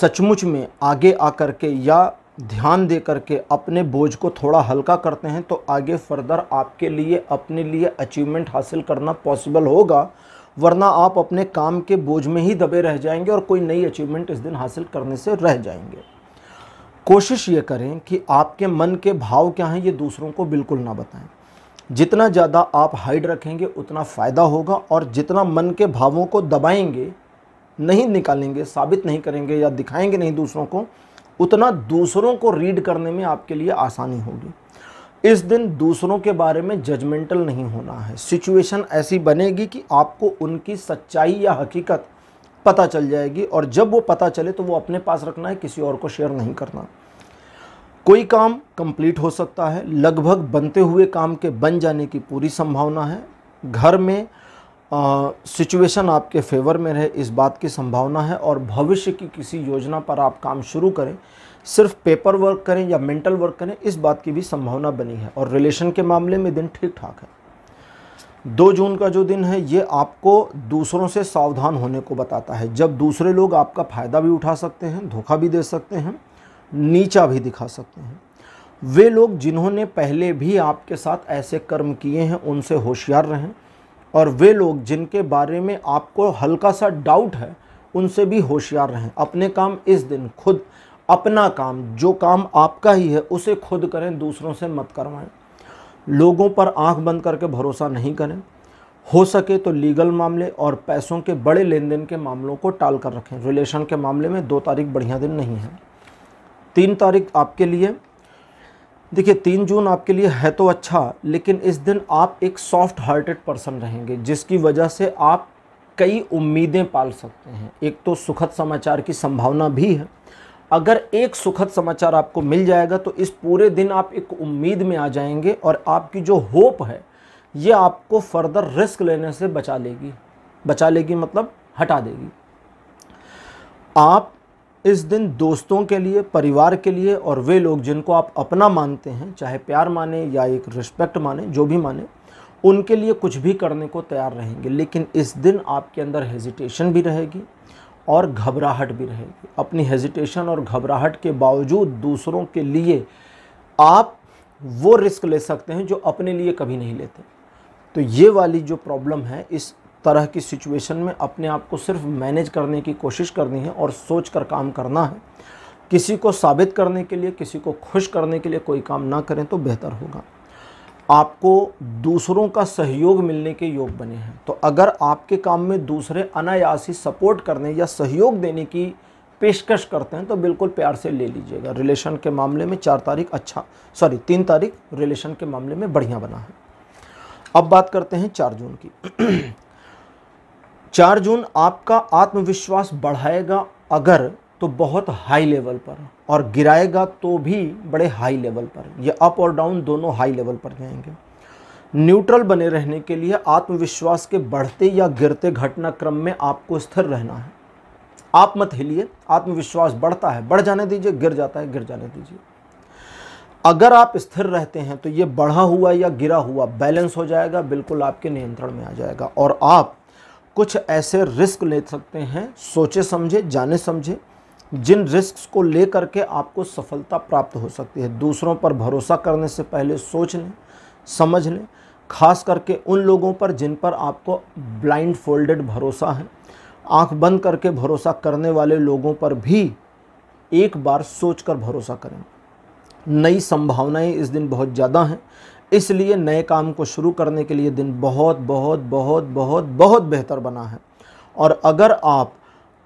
सचमुच में आगे आकर के या ध्यान दे करके अपने बोझ को थोड़ा हल्का करते हैं तो आगे फर्दर आपके लिए अपने लिए अचीवमेंट हासिल करना पॉसिबल होगा वरना आप अपने काम के बोझ में ही दबे रह जाएंगे और कोई नई अचीवमेंट इस दिन हासिल करने से रह जाएंगे कोशिश ये करें कि आपके मन के भाव क्या हैं ये दूसरों को बिल्कुल ना बताएं जितना ज़्यादा आप हाइड रखेंगे उतना फ़ायदा होगा और जितना मन के भावों को दबाएंगे नहीं निकालेंगे साबित नहीं करेंगे या दिखाएंगे नहीं दूसरों को उतना दूसरों को रीड करने में आपके लिए आसानी होगी इस दिन दूसरों के बारे में जजमेंटल नहीं होना है सिचुएशन ऐसी बनेगी कि आपको उनकी सच्चाई या हकीकत पता चल जाएगी और जब वो पता चले तो वो अपने पास रखना है किसी और को शेयर नहीं करना कोई काम कंप्लीट हो सकता है लगभग बनते हुए काम के बन जाने की पूरी संभावना है घर में सिचुएशन आपके फेवर में रहे इस बात की संभावना है और भविष्य की किसी योजना पर आप काम शुरू करें सिर्फ पेपर वर्क करें या मेंटल वर्क करें इस बात की भी संभावना बनी है और रिलेशन के मामले में दिन ठीक ठाक है दो जून का जो दिन है ये आपको दूसरों से सावधान होने को बताता है जब दूसरे लोग आपका फ़ायदा भी उठा सकते हैं धोखा भी दे सकते हैं नीचा भी दिखा सकते हैं वे लोग जिन्होंने पहले भी आपके साथ ऐसे कर्म किए हैं उनसे होशियार रहें और वे लोग जिनके बारे में आपको हल्का सा डाउट है उनसे भी होशियार रहें अपने काम इस दिन खुद अपना काम जो काम आपका ही है उसे खुद करें दूसरों से मत करवाएं लोगों पर आंख बंद करके भरोसा नहीं करें हो सके तो लीगल मामले और पैसों के बड़े लेन देन के मामलों को टाल कर रखें रिलेशन के मामले में दो तारीख बढ़िया दिन नहीं है तीन तारीख आपके लिए देखिए तीन जून आपके लिए है तो अच्छा लेकिन इस दिन आप एक सॉफ्ट हार्टेड पर्सन रहेंगे जिसकी वजह से आप कई उम्मीदें पाल सकते हैं एक तो सुखद समाचार की संभावना भी है अगर एक सुखद समाचार आपको मिल जाएगा तो इस पूरे दिन आप एक उम्मीद में आ जाएंगे और आपकी जो होप है ये आपको फर्दर रिस्क लेने से बचा लेगी बचा लेगी मतलब हटा देगी आप इस दिन दोस्तों के लिए परिवार के लिए और वे लोग जिनको आप अपना मानते हैं चाहे प्यार माने या एक रिस्पेक्ट माने जो भी माने उनके लिए कुछ भी करने को तैयार रहेंगे लेकिन इस दिन आपके अंदर हेजिटेशन भी रहेगी और घबराहट भी रहेगी अपनी हेजिटेशन और घबराहट के बावजूद दूसरों के लिए आप वो रिस्क ले सकते हैं जो अपने लिए कभी नहीं लेते तो ये वाली जो प्रॉब्लम है इस तरह की सिचुएशन में अपने आप को सिर्फ मैनेज करने की कोशिश करनी है और सोच कर काम करना है किसी को साबित करने के लिए किसी को खुश करने के लिए कोई काम ना करें तो बेहतर होगा आपको दूसरों का सहयोग मिलने के योग बने हैं तो अगर आपके काम में दूसरे अनायासी सपोर्ट करने या सहयोग देने की पेशकश करते हैं तो बिल्कुल प्यार से ले लीजिएगा रिलेशन के मामले में चार तारीख अच्छा सॉरी तीन तारीख रिलेशन के मामले में बढ़िया बना है अब बात करते हैं चार जून की चार जून आपका आत्मविश्वास बढ़ाएगा अगर तो बहुत हाई लेवल पर और गिराएगा तो भी बड़े हाई लेवल पर ये अप और डाउन दोनों हाई लेवल पर जाएंगे न्यूट्रल बने रहने के लिए आत्मविश्वास के बढ़ते या गिरते घटनाक्रम में आपको स्थिर रहना है आप मत हिलिए आत्मविश्वास बढ़ता है बढ़ जाने दीजिए गिर जाता है गिर जाने दीजिए अगर आप स्थिर रहते हैं तो ये बढ़ा हुआ या गिरा हुआ बैलेंस हो जाएगा बिल्कुल आपके नियंत्रण में आ जाएगा और आप कुछ ऐसे रिस्क ले सकते हैं सोचे समझे जाने समझे जिन रिस्क को ले करके आपको सफलता प्राप्त हो सकती है दूसरों पर भरोसा करने से पहले सोच लें समझ लें खास करके उन लोगों पर जिन पर आपको ब्लाइंड फोल्डेड भरोसा है आंख बंद करके भरोसा करने वाले लोगों पर भी एक बार सोच कर भरोसा करें नई संभावनाएं इस दिन बहुत ज़्यादा हैं इसलिए नए काम को शुरू करने के लिए दिन बहुत बहुत बहुत बहुत बहुत बेहतर बना है और अगर आप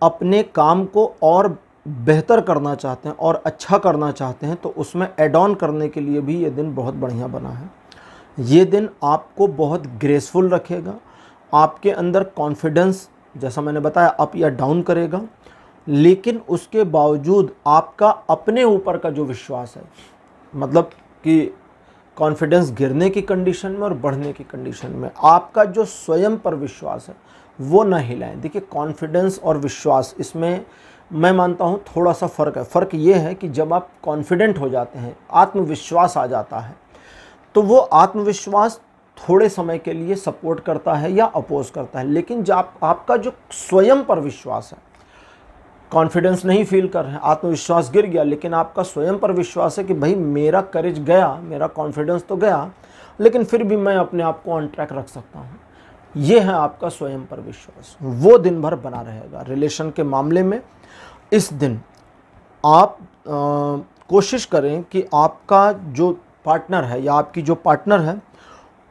अपने काम को और बेहतर करना चाहते हैं और अच्छा करना चाहते हैं तो उसमें एड ऑन करने के लिए भी ये दिन बहुत बढ़िया बना है ये दिन आपको बहुत ग्रेसफुल रखेगा आपके अंदर कॉन्फिडेंस जैसा मैंने बताया अप या डाउन करेगा लेकिन उसके बावजूद आपका अपने ऊपर का जो विश्वास है मतलब कि कॉन्फिडेंस गिरने की कंडीशन में और बढ़ने की कंडीशन में आपका जो स्वयं पर विश्वास है वो ना हिलाएं देखिए कॉन्फिडेंस और विश्वास इसमें मैं मानता हूँ थोड़ा सा फ़र्क है फ़र्क ये है कि जब आप कॉन्फिडेंट हो जाते हैं आत्मविश्वास आ जाता है तो वो आत्मविश्वास थोड़े समय के लिए सपोर्ट करता है या अपोज करता है लेकिन जब आपका जो स्वयं पर विश्वास है कॉन्फिडेंस नहीं फील कर रहे हैं आत्मविश्वास गिर गया लेकिन आपका स्वयं पर विश्वास है कि भाई मेरा करेज गया मेरा कॉन्फिडेंस तो गया लेकिन फिर भी मैं अपने आप को ऑन ट्रैक रख सकता हूँ ये है आपका स्वयं पर विश्वास वो दिन भर बना रहेगा रिलेशन के मामले में इस दिन आप आ, कोशिश करें कि आपका जो पार्टनर है या आपकी जो पार्टनर है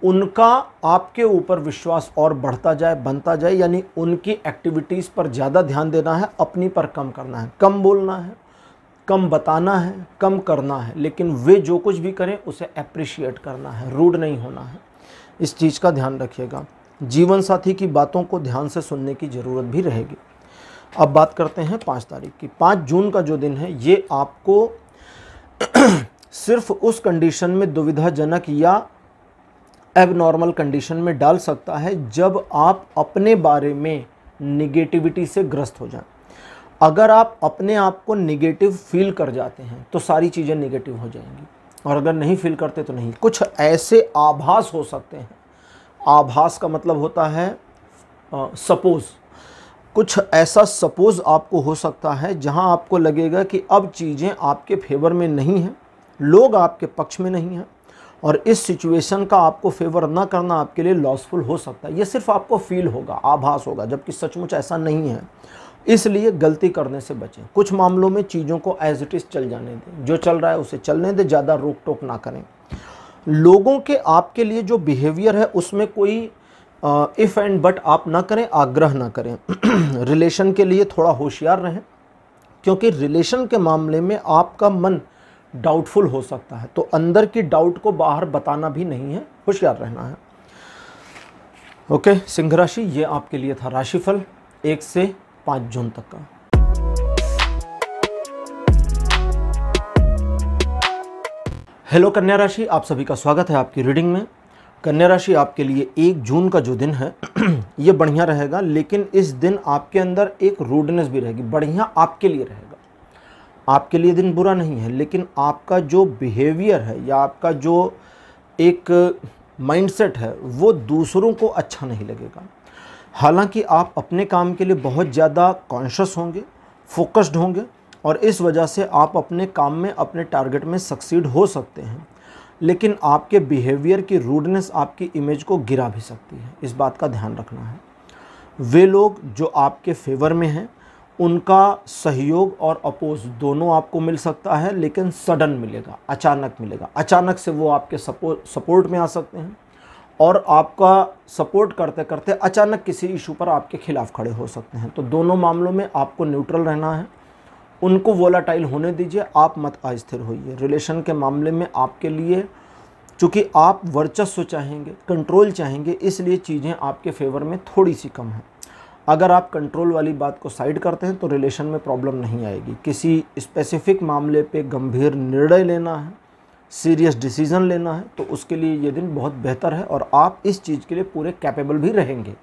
उनका आपके ऊपर विश्वास और बढ़ता जाए बनता जाए यानी उनकी एक्टिविटीज़ पर ज़्यादा ध्यान देना है अपनी पर कम करना है कम बोलना है कम बताना है कम करना है लेकिन वे जो कुछ भी करें उसे अप्रिशिएट करना है रूड नहीं होना है इस चीज़ का ध्यान रखिएगा जीवन साथी की बातों को ध्यान से सुनने की ज़रूरत भी रहेगी अब बात करते हैं पाँच तारीख की पाँच जून का जो दिन है ये आपको सिर्फ उस कंडीशन में दुविधाजनक या एबनॉर्मल कंडीशन में डाल सकता है जब आप अपने बारे में निगेटिविटी से ग्रस्त हो जाए अगर आप अपने आप को निगेटिव फील कर जाते हैं तो सारी चीज़ें निगेटिव हो जाएंगी और अगर नहीं फील करते तो नहीं कुछ ऐसे आभास हो सकते हैं आभास का मतलब होता है सपोज़ कुछ ऐसा सपोज़ आपको हो सकता है जहां आपको लगेगा कि अब चीज़ें आपके फेवर में नहीं हैं लोग आपके पक्ष में नहीं हैं और इस सिचुएशन का आपको फेवर ना करना आपके लिए लॉसफुल हो सकता है ये सिर्फ आपको फील होगा आभास होगा जबकि सचमुच ऐसा नहीं है इसलिए गलती करने से बचें कुछ मामलों में चीज़ों को एज इट इज़ चल जाने दें जो चल रहा है उसे चलने दें ज़्यादा रोक टोक ना करें लोगों के आपके लिए जो बिहेवियर है उसमें कोई इफ़ एंड बट आप ना करें आग्रह ना करें रिलेशन के लिए थोड़ा होशियार रहें क्योंकि रिलेशन के मामले में आपका मन डाउटफुल हो सकता है तो अंदर की डाउट को बाहर बताना भी नहीं है होशियार रहना है ओके सिंह राशि ये आपके लिए था राशिफल एक से पाँच जून तक का हेलो कन्या राशि आप सभी का स्वागत है आपकी रीडिंग में कन्या राशि आपके लिए एक जून का जो दिन है ये बढ़िया रहेगा लेकिन इस दिन आपके अंदर एक रूडनेस भी रहेगी बढ़िया आपके लिए रहेगा आपके लिए दिन बुरा नहीं है लेकिन आपका जो बिहेवियर है या आपका जो एक माइंडसेट है वो दूसरों को अच्छा नहीं लगेगा हालांकि आप अपने काम के लिए बहुत ज़्यादा कॉन्शस होंगे फोकस्ड होंगे और इस वजह से आप अपने काम में अपने टारगेट में सक्सीड हो सकते हैं लेकिन आपके बिहेवियर की रूडनेस आपकी इमेज को गिरा भी सकती है इस बात का ध्यान रखना है वे लोग जो आपके फेवर में हैं उनका सहयोग और अपोज दोनों आपको मिल सकता है लेकिन सडन मिलेगा अचानक मिलेगा अचानक से वो आपके सपोर्ट सपोर्ट में आ सकते हैं और आपका सपोर्ट करते करते अचानक किसी इशू पर आपके खिलाफ खड़े हो सकते हैं तो दोनों मामलों में आपको न्यूट्रल रहना है उनको वोलाटाइल होने दीजिए आप मत अस्थिर होइए रिलेशन के मामले में आपके लिए चूँकि आप वर्चस्व चाहेंगे कंट्रोल चाहेंगे इसलिए चीज़ें आपके फेवर में थोड़ी सी कम हैं अगर आप कंट्रोल वाली बात को साइड करते हैं तो रिलेशन में प्रॉब्लम नहीं आएगी किसी स्पेसिफिक मामले पे गंभीर निर्णय लेना है सीरियस डिसीज़न लेना है तो उसके लिए ये दिन बहुत बेहतर है और आप इस चीज़ के लिए पूरे कैपेबल भी रहेंगे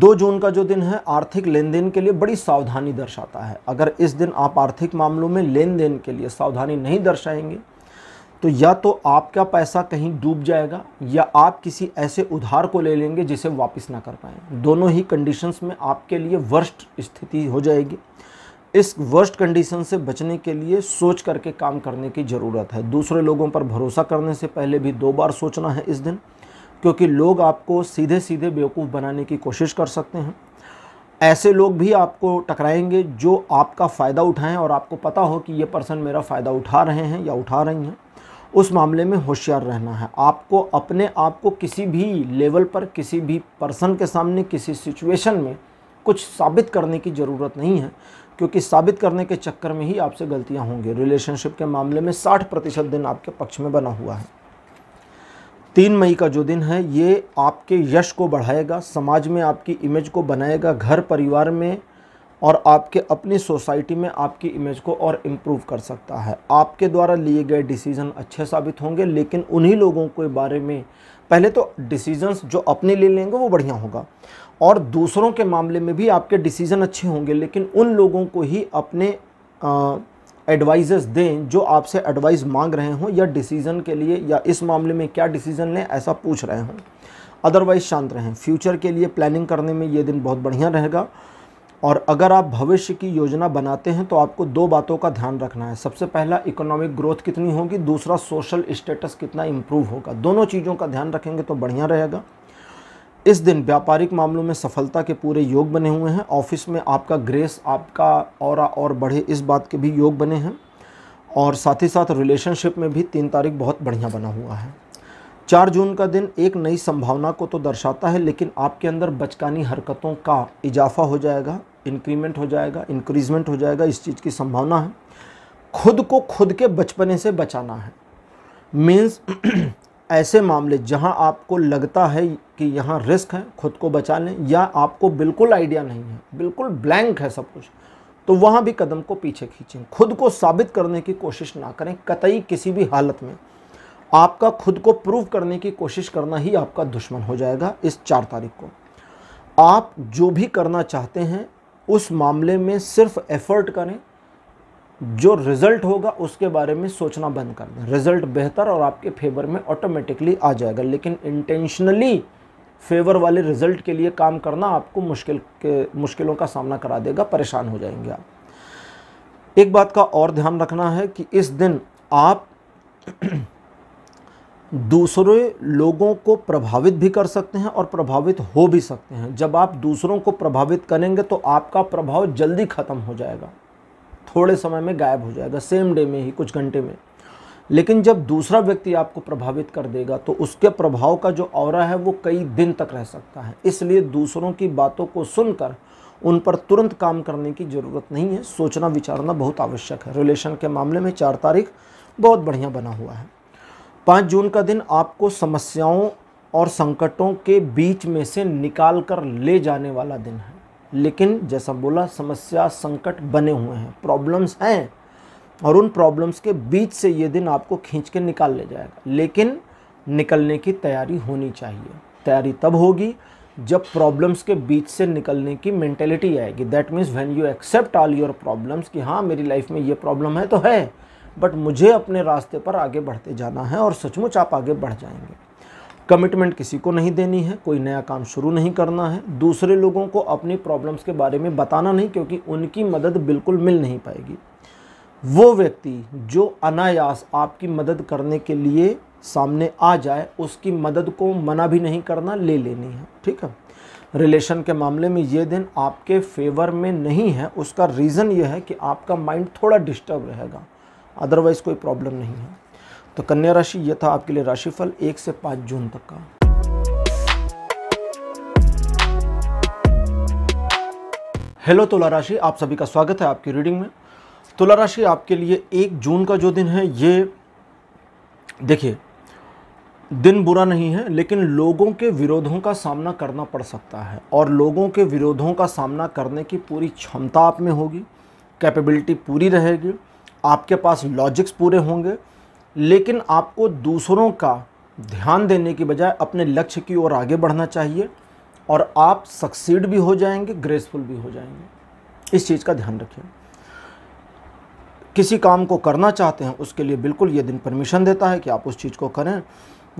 दो जून का जो दिन है आर्थिक लेन देन के लिए बड़ी सावधानी दर्शाता है अगर इस दिन आप आर्थिक मामलों में लेन देन के लिए सावधानी नहीं दर्शाएंगे तो या तो आपका पैसा कहीं डूब जाएगा या आप किसी ऐसे उधार को ले लेंगे जिसे वापस ना कर पाएँ दोनों ही कंडीशंस में आपके लिए वर्स्ट स्थिति हो जाएगी इस वर्स्ट कंडीशन से बचने के लिए सोच करके काम करने की ज़रूरत है दूसरे लोगों पर भरोसा करने से पहले भी दो बार सोचना है इस दिन क्योंकि लोग आपको सीधे सीधे बेवकूफ़ बनाने की कोशिश कर सकते हैं ऐसे लोग भी आपको टकराएंगे जो आपका फ़ायदा उठाएं और आपको पता हो कि ये पर्सन मेरा फ़ायदा उठा रहे हैं या उठा रही हैं उस मामले में होशियार रहना है आपको अपने आप को किसी भी लेवल पर किसी भी पर्सन के सामने किसी सिचुएशन में कुछ साबित करने की ज़रूरत नहीं है क्योंकि साबित करने के चक्कर में ही आपसे गलतियां होंगी रिलेशनशिप के मामले में 60 प्रतिशत दिन आपके पक्ष में बना हुआ है तीन मई का जो दिन है ये आपके यश को बढ़ाएगा समाज में आपकी इमेज को बनाएगा घर परिवार में और आपके अपनी सोसाइटी में आपकी इमेज को और इम्प्रूव कर सकता है आपके द्वारा लिए गए डिसीज़न अच्छे साबित होंगे लेकिन उन्हीं लोगों के बारे में पहले तो डिसीजंस जो अपने लिए लेंगे वो बढ़िया होगा और दूसरों के मामले में भी आपके डिसीज़न अच्छे होंगे लेकिन उन लोगों को ही अपने एडवाइजेस दें जो आपसे एडवाइस मांग रहे हों या डिसीज़न के लिए या इस मामले में क्या डिसीज़न लें ऐसा पूछ रहे हों अदरवाइज़ शांत रहें फ्यूचर के लिए प्लानिंग करने में ये दिन बहुत बढ़िया रहेगा और अगर आप भविष्य की योजना बनाते हैं तो आपको दो बातों का ध्यान रखना है सबसे पहला इकोनॉमिक ग्रोथ कितनी होगी दूसरा सोशल स्टेटस कितना इम्प्रूव होगा दोनों चीज़ों का ध्यान रखेंगे तो बढ़िया रहेगा इस दिन व्यापारिक मामलों में सफलता के पूरे योग बने हुए हैं ऑफिस में आपका ग्रेस आपका और और बढ़े इस बात के भी योग बने हैं और साथ ही साथ रिलेशनशिप में भी तीन तारीख बहुत बढ़िया बना हुआ है चार जून का दिन एक नई संभावना को तो दर्शाता है लेकिन आपके अंदर बचकानी हरकतों का इजाफा हो जाएगा इंक्रीमेंट हो जाएगा इंक्रीजमेंट हो जाएगा इस चीज़ की संभावना है खुद को खुद के बचपने से बचाना है मीन्स ऐसे मामले जहां आपको लगता है कि यहाँ रिस्क है खुद को बचा लें या आपको बिल्कुल आइडिया नहीं है बिल्कुल ब्लैंक है सब कुछ तो वहाँ भी कदम को पीछे खींचें खुद को साबित करने की कोशिश ना करें कतई किसी भी हालत में आपका खुद को प्रूव करने की कोशिश करना ही आपका दुश्मन हो जाएगा इस चार तारीख को आप जो भी करना चाहते हैं उस मामले में सिर्फ एफर्ट करें जो रिज़ल्ट होगा उसके बारे में सोचना बंद कर दें रिज़ल्ट बेहतर और आपके फेवर में ऑटोमेटिकली आ जाएगा लेकिन इंटेंशनली फेवर वाले रिज़ल्ट के लिए काम करना आपको मुश्किल के मुश्किलों का सामना करा देगा परेशान हो जाएंगे आप एक बात का और ध्यान रखना है कि इस दिन आप दूसरे लोगों को प्रभावित भी कर सकते हैं और प्रभावित हो भी सकते हैं जब आप दूसरों को प्रभावित करेंगे तो आपका प्रभाव जल्दी ख़त्म हो जाएगा थोड़े समय में गायब हो जाएगा सेम डे में ही कुछ घंटे में लेकिन जब दूसरा व्यक्ति आपको प्रभावित कर देगा तो उसके प्रभाव का जो और है वो कई दिन तक रह सकता है इसलिए दूसरों की बातों को सुनकर उन पर तुरंत काम करने की ज़रूरत नहीं है सोचना विचारना बहुत आवश्यक है रिलेशन के मामले में चार तारीख बहुत बढ़िया बना हुआ है पाँच जून का दिन आपको समस्याओं और संकटों के बीच में से निकाल कर ले जाने वाला दिन है लेकिन जैसा बोला समस्या संकट बने हुए हैं प्रॉब्लम्स हैं और उन प्रॉब्लम्स के बीच से ये दिन आपको खींच के निकाल ले जाएगा लेकिन निकलने की तैयारी होनी चाहिए तैयारी तब होगी जब प्रॉब्लम्स के बीच से निकलने की मैंटेलिटी आएगी that means when you accept all your problems कि हाँ मेरी लाइफ में ये प्रॉब्लम है तो है बट मुझे अपने रास्ते पर आगे बढ़ते जाना है और सचमुच आप आगे बढ़ जाएंगे कमिटमेंट किसी को नहीं देनी है कोई नया काम शुरू नहीं करना है दूसरे लोगों को अपनी प्रॉब्लम्स के बारे में बताना नहीं क्योंकि उनकी मदद बिल्कुल मिल नहीं पाएगी वो व्यक्ति जो अनायास आपकी मदद करने के लिए सामने आ जाए उसकी मदद को मना भी नहीं करना ले लेनी है ठीक है रिलेशन के मामले में ये दिन आपके फेवर में नहीं है उसका रीज़न ये है कि आपका माइंड थोड़ा डिस्टर्ब रहेगा अदरवाइज़ कोई प्रॉब्लम नहीं है तो कन्या राशि यह था आपके लिए राशिफल एक से पाँच जून तक का हेलो तुला राशि आप सभी का स्वागत है आपकी रीडिंग में तुला राशि आपके लिए एक जून का जो दिन है ये देखिए दिन बुरा नहीं है लेकिन लोगों के विरोधों का सामना करना पड़ सकता है और लोगों के विरोधों का सामना करने की पूरी क्षमता आप में होगी कैपेबिलिटी पूरी रहेगी आपके पास लॉजिक्स पूरे होंगे लेकिन आपको दूसरों का ध्यान देने की बजाय अपने लक्ष्य की ओर आगे बढ़ना चाहिए और आप सक्सीड भी हो जाएंगे ग्रेसफुल भी हो जाएंगे इस चीज़ का ध्यान रखिए किसी काम को करना चाहते हैं उसके लिए बिल्कुल ये दिन परमिशन देता है कि आप उस चीज़ को करें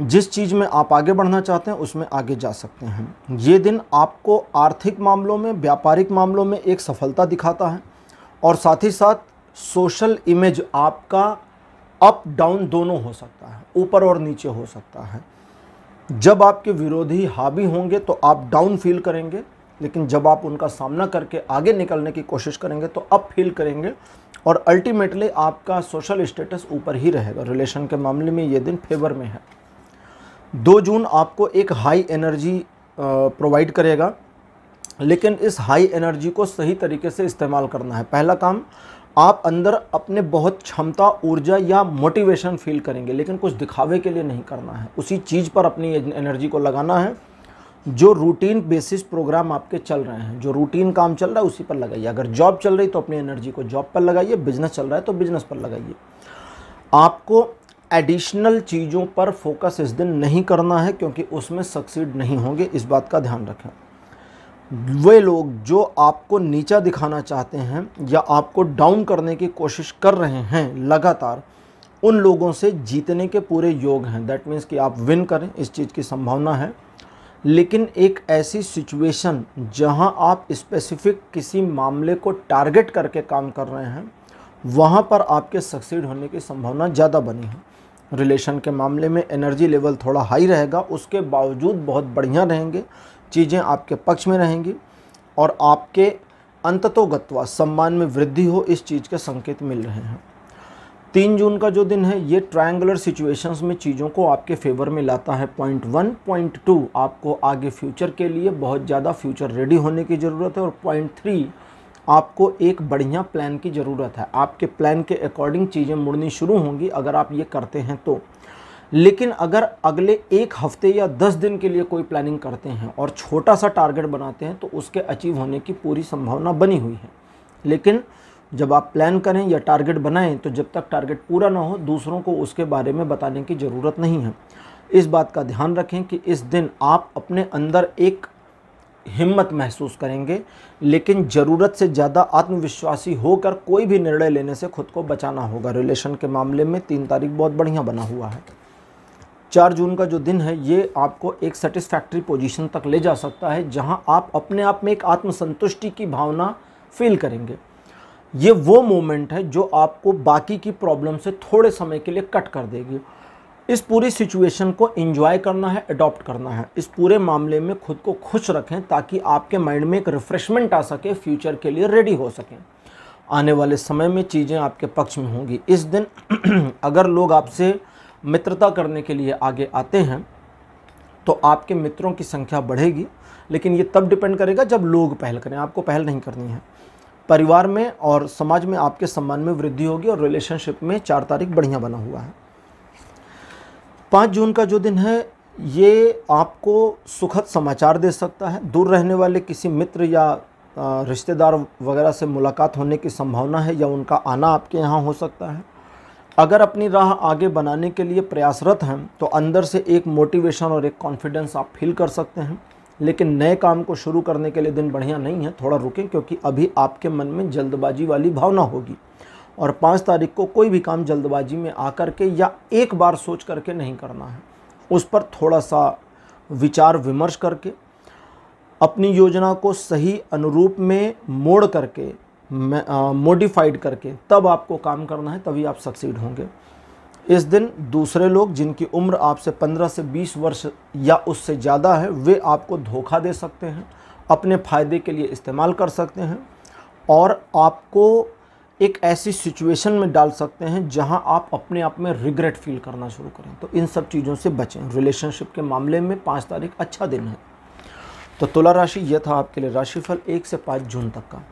जिस चीज़ में आप आगे बढ़ना चाहते हैं उसमें आगे जा सकते हैं ये दिन आपको आर्थिक मामलों में व्यापारिक मामलों में एक सफलता दिखाता है और साथ ही साथ सोशल इमेज आपका अप डाउन दोनों हो सकता है ऊपर और नीचे हो सकता है जब आपके विरोधी हावी होंगे तो आप डाउन फील करेंगे लेकिन जब आप उनका सामना करके आगे निकलने की कोशिश करेंगे तो अप फील करेंगे और अल्टीमेटली आपका सोशल स्टेटस ऊपर ही रहेगा रिलेशन के मामले में ये दिन फेवर में है दो जून आपको एक हाई एनर्जी प्रोवाइड करेगा लेकिन इस हाई एनर्जी को सही तरीके से इस्तेमाल करना है पहला काम आप अंदर अपने बहुत क्षमता ऊर्जा या मोटिवेशन फील करेंगे लेकिन कुछ दिखावे के लिए नहीं करना है उसी चीज़ पर अपनी एनर्जी को लगाना है जो रूटीन बेसिस प्रोग्राम आपके चल रहे हैं जो रूटीन काम चल रहा है उसी पर लगाइए अगर जॉब चल रही तो अपनी एनर्जी को जॉब पर लगाइए बिजनेस चल रहा है तो बिजनेस पर लगाइए आपको एडिशनल चीज़ों पर फोकस इस दिन नहीं करना है क्योंकि उसमें सक्सीड नहीं होंगे इस बात का ध्यान रखें वे लोग जो आपको नीचा दिखाना चाहते हैं या आपको डाउन करने की कोशिश कर रहे हैं लगातार उन लोगों से जीतने के पूरे योग हैं दैट मीन्स कि आप विन करें इस चीज़ की संभावना है लेकिन एक ऐसी सिचुएशन जहां आप स्पेसिफिक किसी मामले को टारगेट करके काम कर रहे हैं वहां पर आपके सक्सीड होने की संभावना ज़्यादा बनी है रिलेशन के मामले में एनर्जी लेवल थोड़ा हाई रहेगा उसके बावजूद बहुत बढ़िया रहेंगे चीज़ें आपके पक्ष में रहेंगी और आपके अंततोगत्वा सम्मान में वृद्धि हो इस चीज़ के संकेत मिल रहे हैं तीन जून का जो दिन है ये ट्रायंगुलर सिचुएशंस में चीज़ों को आपके फेवर में लाता है पॉइंट वन पॉइंट टू आपको आगे फ्यूचर के लिए बहुत ज़्यादा फ्यूचर रेडी होने की ज़रूरत है और पॉइंट थ्री आपको एक बढ़िया प्लान की ज़रूरत है आपके प्लान के अकॉर्डिंग चीज़ें मुड़नी शुरू होंगी अगर आप ये करते हैं तो लेकिन अगर अगले एक हफ्ते या दस दिन के लिए कोई प्लानिंग करते हैं और छोटा सा टारगेट बनाते हैं तो उसके अचीव होने की पूरी संभावना बनी हुई है लेकिन जब आप प्लान करें या टारगेट बनाएं तो जब तक टारगेट पूरा ना हो दूसरों को उसके बारे में बताने की ज़रूरत नहीं है इस बात का ध्यान रखें कि इस दिन आप अपने अंदर एक हिम्मत महसूस करेंगे लेकिन ज़रूरत से ज़्यादा आत्मविश्वासी होकर कोई भी निर्णय लेने से खुद को बचाना होगा रिलेशन के मामले में तीन तारीख बहुत बढ़िया बना हुआ है चार जून का जो दिन है ये आपको एक सेटिस्फैक्ट्री पोजीशन तक ले जा सकता है जहां आप अपने आप में एक आत्मसंतुष्टि की भावना फील करेंगे ये वो मोमेंट है जो आपको बाकी की प्रॉब्लम से थोड़े समय के लिए कट कर देगी इस पूरी सिचुएशन को एंजॉय करना है अडॉप्ट करना है इस पूरे मामले में खुद को खुश रखें ताकि आपके माइंड में एक रिफ्रेशमेंट आ सके फ्यूचर के लिए रेडी हो सकें आने वाले समय में चीज़ें आपके पक्ष में होंगी इस दिन अगर लोग आपसे मित्रता करने के लिए आगे आते हैं तो आपके मित्रों की संख्या बढ़ेगी लेकिन ये तब डिपेंड करेगा जब लोग पहल करें आपको पहल नहीं करनी है परिवार में और समाज में आपके सम्मान में वृद्धि होगी और रिलेशनशिप में चार तारीख बढ़िया बना हुआ है पाँच जून का जो दिन है ये आपको सुखद समाचार दे सकता है दूर रहने वाले किसी मित्र या रिश्तेदार वगैरह से मुलाकात होने की संभावना है या उनका आना आपके यहाँ हो सकता है अगर अपनी राह आगे बनाने के लिए प्रयासरत हैं तो अंदर से एक मोटिवेशन और एक कॉन्फिडेंस आप फील कर सकते हैं लेकिन नए काम को शुरू करने के लिए दिन बढ़िया नहीं है थोड़ा रुकें क्योंकि अभी आपके मन में जल्दबाजी वाली भावना होगी और पाँच तारीख को कोई भी काम जल्दबाजी में आकर के या एक बार सोच करके नहीं करना है उस पर थोड़ा सा विचार विमर्श करके अपनी योजना को सही अनुरूप में मोड़ करके मॉडिफाइड करके तब आपको काम करना है तभी आप सक्सीड होंगे इस दिन दूसरे लोग जिनकी उम्र आपसे 15 से 20 वर्ष या उससे ज़्यादा है वे आपको धोखा दे सकते हैं अपने फ़ायदे के लिए इस्तेमाल कर सकते हैं और आपको एक ऐसी सिचुएशन में डाल सकते हैं जहां आप अपने आप में रिग्रेट फील करना शुरू करें तो इन सब चीज़ों से बचें रिलेशनशिप के मामले में पाँच तारीख अच्छा दिन है तो तुला राशि यह था आपके लिए राशिफल एक से पाँच जून तक का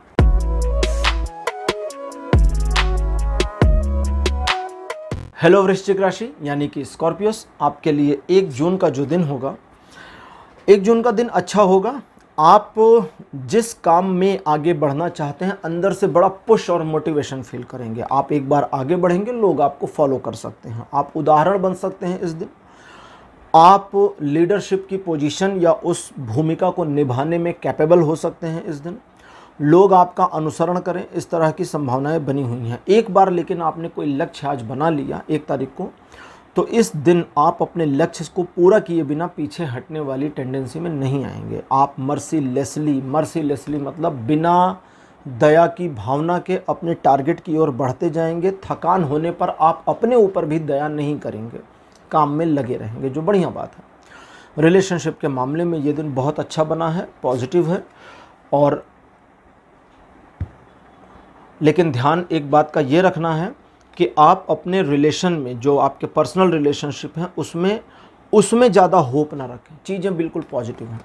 हेलो वृश्चिक राशि यानी कि स्कॉर्पियोस आपके लिए एक जून का जो दिन होगा एक जून का दिन अच्छा होगा आप जिस काम में आगे बढ़ना चाहते हैं अंदर से बड़ा पुश और मोटिवेशन फील करेंगे आप एक बार आगे बढ़ेंगे लोग आपको फॉलो कर सकते हैं आप उदाहरण बन सकते हैं इस दिन आप लीडरशिप की पोजीशन या उस भूमिका को निभाने में कैपेबल हो सकते हैं इस दिन लोग आपका अनुसरण करें इस तरह की संभावनाएं बनी हुई हैं एक बार लेकिन आपने कोई लक्ष्य आज बना लिया एक तारीख को तो इस दिन आप अपने लक्ष्य को पूरा किए बिना पीछे हटने वाली टेंडेंसी में नहीं आएंगे आप मर्सी लेसली मर्सी लेसली मतलब बिना दया की भावना के अपने टारगेट की ओर बढ़ते जाएंगे थकान होने पर आप अपने ऊपर भी दया नहीं करेंगे काम में लगे रहेंगे जो बढ़िया बात है रिलेशनशिप के मामले में ये दिन बहुत अच्छा बना है पॉजिटिव है और लेकिन ध्यान एक बात का ये रखना है कि आप अपने रिलेशन में जो आपके पर्सनल रिलेशनशिप हैं उसमें उसमें ज़्यादा होप ना रखें चीज़ें बिल्कुल पॉजिटिव हैं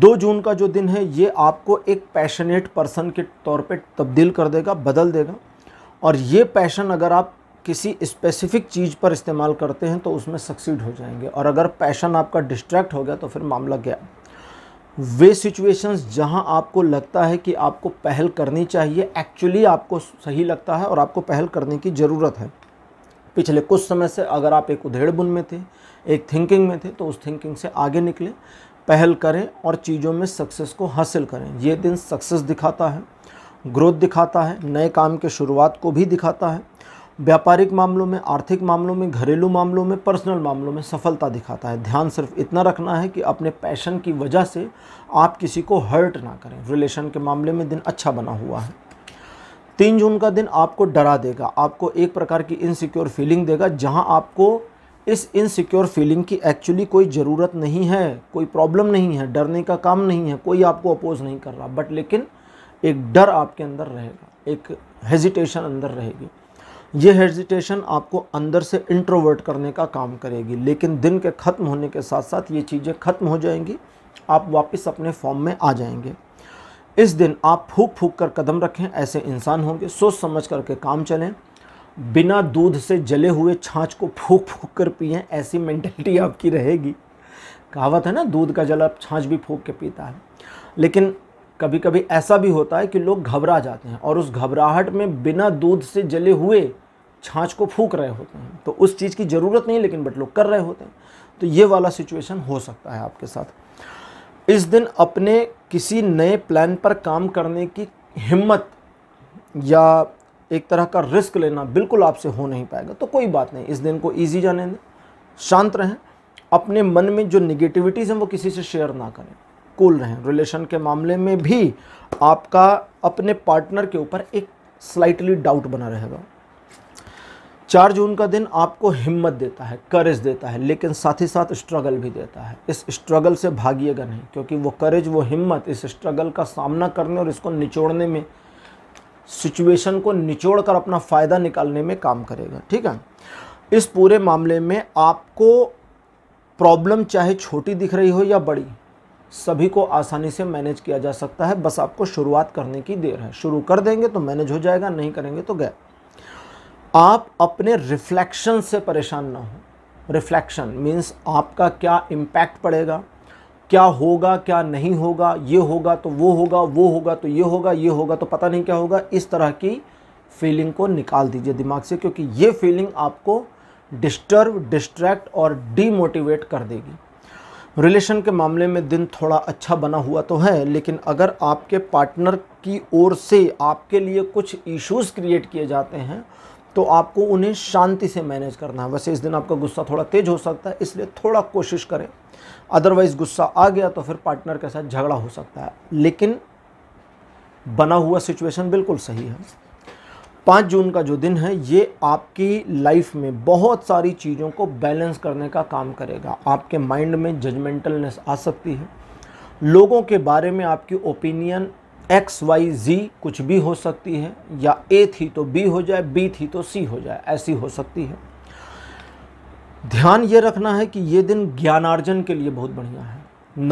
दो जून का जो दिन है ये आपको एक पैशनेट पर्सन के तौर पे तब्दील कर देगा बदल देगा और ये पैशन अगर आप किसी स्पेसिफिक चीज़ पर इस्तेमाल करते हैं तो उसमें सक्सीड हो जाएंगे और अगर पैशन आपका डिस्ट्रैक्ट हो गया तो फिर मामला गया वे सिचुएशंस जहां आपको लगता है कि आपको पहल करनी चाहिए एक्चुअली आपको सही लगता है और आपको पहल करने की ज़रूरत है पिछले कुछ समय से अगर आप एक उधेड़ बुन में थे एक थिंकिंग में थे तो उस थिंकिंग से आगे निकले पहल करें और चीज़ों में सक्सेस को हासिल करें ये दिन सक्सेस दिखाता है ग्रोथ दिखाता है नए काम के शुरुआत को भी दिखाता है व्यापारिक मामलों में आर्थिक मामलों में घरेलू मामलों में पर्सनल मामलों में सफलता दिखाता है ध्यान सिर्फ इतना रखना है कि अपने पैशन की वजह से आप किसी को हर्ट ना करें रिलेशन के मामले में दिन अच्छा बना हुआ है तीन जून का दिन आपको डरा देगा आपको एक प्रकार की इनसिक्योर फीलिंग देगा जहां आपको इस इनसिक्योर फीलिंग की एक्चुअली कोई ज़रूरत नहीं है कोई प्रॉब्लम नहीं है डरने का काम नहीं है कोई आपको अपोज नहीं कर रहा बट लेकिन एक डर आपके अंदर रहेगा एक हेजिटेशन अंदर रहेगी ये हेजिटेशन आपको अंदर से इंट्रोवर्ट करने का काम करेगी लेकिन दिन के ख़त्म होने के साथ साथ ये चीज़ें ख़त्म हो जाएंगी आप वापस अपने फॉर्म में आ जाएंगे इस दिन आप फूक फूक कर कदम रखें ऐसे इंसान होंगे सोच समझ करके काम चलें बिना दूध से जले हुए छाछ को फूक फूक कर पिए ऐसी मेंटेलिटी आपकी रहेगी कहावत है ना दूध का जल आप छाछ भी फूक के पीता है लेकिन कभी कभी ऐसा भी होता है कि लोग घबरा जाते हैं और उस घबराहट में बिना दूध से जले हुए छाछ को फूक रहे होते हैं तो उस चीज़ की ज़रूरत नहीं लेकिन बट लोग कर रहे होते हैं तो ये वाला सिचुएशन हो सकता है आपके साथ इस दिन अपने किसी नए प्लान पर काम करने की हिम्मत या एक तरह का रिस्क लेना बिल्कुल आपसे हो नहीं पाएगा तो कोई बात नहीं इस दिन को ईजी जाने दें शांत रहें अपने मन में जो निगेटिविटीज़ हैं वो किसी से शेयर ना करें कूल रहें रिलेशन के मामले में भी आपका अपने पार्टनर के ऊपर एक स्लाइटली डाउट बना रहेगा चार जून का दिन आपको हिम्मत देता है करेज देता है लेकिन साथ ही साथ स्ट्रगल भी देता है इस स्ट्रगल से भागिएगा नहीं क्योंकि वो करेज वो हिम्मत इस स्ट्रगल का सामना करने और इसको निचोड़ने में सिचुएशन को निचोड़ कर अपना फ़ायदा निकालने में काम करेगा ठीक है इस पूरे मामले में आपको प्रॉब्लम चाहे छोटी दिख रही हो या बड़ी सभी को आसानी से मैनेज किया जा सकता है बस आपको शुरुआत करने की देर है शुरू कर देंगे तो मैनेज हो जाएगा नहीं करेंगे तो गए आप अपने रिफ्लेक्शन से परेशान ना हो रिफ्लेक्शन मीन्स आपका क्या इम्पैक्ट पड़ेगा क्या होगा क्या नहीं होगा ये होगा तो वो होगा वो होगा तो ये होगा ये होगा तो पता नहीं क्या होगा इस तरह की फीलिंग को निकाल दीजिए दिमाग से क्योंकि ये फीलिंग आपको डिस्टर्ब डिस्ट्रैक्ट और डीमोटिवेट कर देगी रिलेशन के मामले में दिन थोड़ा अच्छा बना हुआ तो है लेकिन अगर आपके पार्टनर की ओर से आपके लिए कुछ इश्यूज क्रिएट किए जाते हैं तो आपको उन्हें शांति से मैनेज करना है वैसे इस दिन आपका गुस्सा थोड़ा तेज हो सकता है इसलिए थोड़ा कोशिश करें अदरवाइज़ गुस्सा आ गया तो फिर पार्टनर के साथ झगड़ा हो सकता है लेकिन बना हुआ सिचुएशन बिल्कुल सही है पाँच जून का जो दिन है ये आपकी लाइफ में बहुत सारी चीज़ों को बैलेंस करने का काम करेगा आपके माइंड में जजमेंटलनेस आ सकती है लोगों के बारे में आपकी ओपिनियन एक्स वाई जी कुछ भी हो सकती है या ए थी तो बी हो जाए बी थी तो सी हो जाए ऐसी हो सकती है ध्यान ये रखना है कि ये दिन ज्ञानार्जन के लिए बहुत बढ़िया है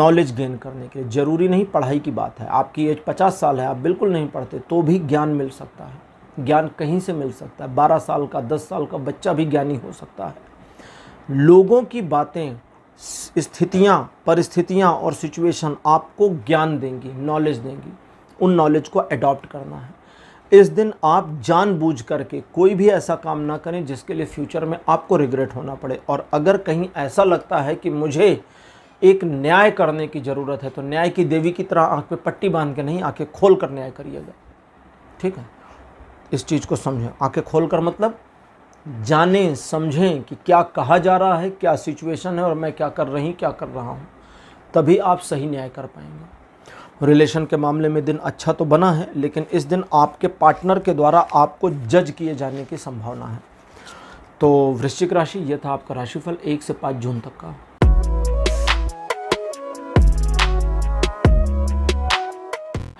नॉलेज गेन करने के लिए ज़रूरी नहीं पढ़ाई की बात है आपकी एज पचास साल है आप बिल्कुल नहीं पढ़ते तो भी ज्ञान मिल सकता है ज्ञान कहीं से मिल सकता है बारह साल का दस साल का बच्चा भी ज्ञानी हो सकता है लोगों की बातें स्थितियाँ परिस्थितियाँ और सिचुएशन आपको ज्ञान देंगी नॉलेज देंगी उन नॉलेज को अडॉप्ट करना है इस दिन आप जानबूझ करके कोई भी ऐसा काम ना करें जिसके लिए फ्यूचर में आपको रिग्रेट होना पड़े और अगर कहीं ऐसा लगता है कि मुझे एक न्याय करने की ज़रूरत है तो न्याय की देवी की तरह आंख पे पट्टी बांध के नहीं आंखें खोल कर न्याय करिएगा ठीक है इस चीज़ को समझें आंखें खोल कर मतलब जाने समझें कि क्या कहा जा रहा है क्या सिचुएशन है और मैं क्या कर रही क्या कर रहा हूँ तभी आप सही न्याय कर पाएंगे रिलेशन के मामले में दिन अच्छा तो बना है लेकिन इस दिन आपके पार्टनर के द्वारा आपको जज किए जाने की संभावना है तो वृश्चिक राशि यह था आपका राशिफल एक से पाँच जून तक का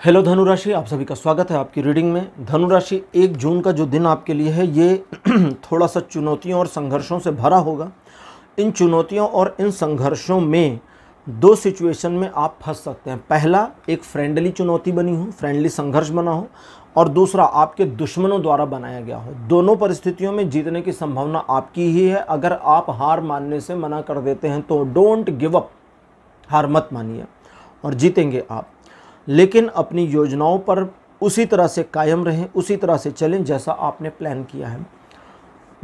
हेलो धनुराशि आप सभी का स्वागत है आपकी रीडिंग में धनुराशि एक जून का जो दिन आपके लिए है ये थोड़ा सा चुनौतियों और संघर्षों से भरा होगा इन चुनौतियों और इन संघर्षों में दो सिचुएशन में आप फंस सकते हैं पहला एक फ्रेंडली चुनौती बनी हो फ्रेंडली संघर्ष बना हो और दूसरा आपके दुश्मनों द्वारा बनाया गया हो दोनों परिस्थितियों में जीतने की संभावना आपकी ही है अगर आप हार मानने से मना कर देते हैं तो डोंट गिव अप हार मत मानिए और जीतेंगे आप लेकिन अपनी योजनाओं पर उसी तरह से कायम रहें उसी तरह से चलें जैसा आपने प्लान किया है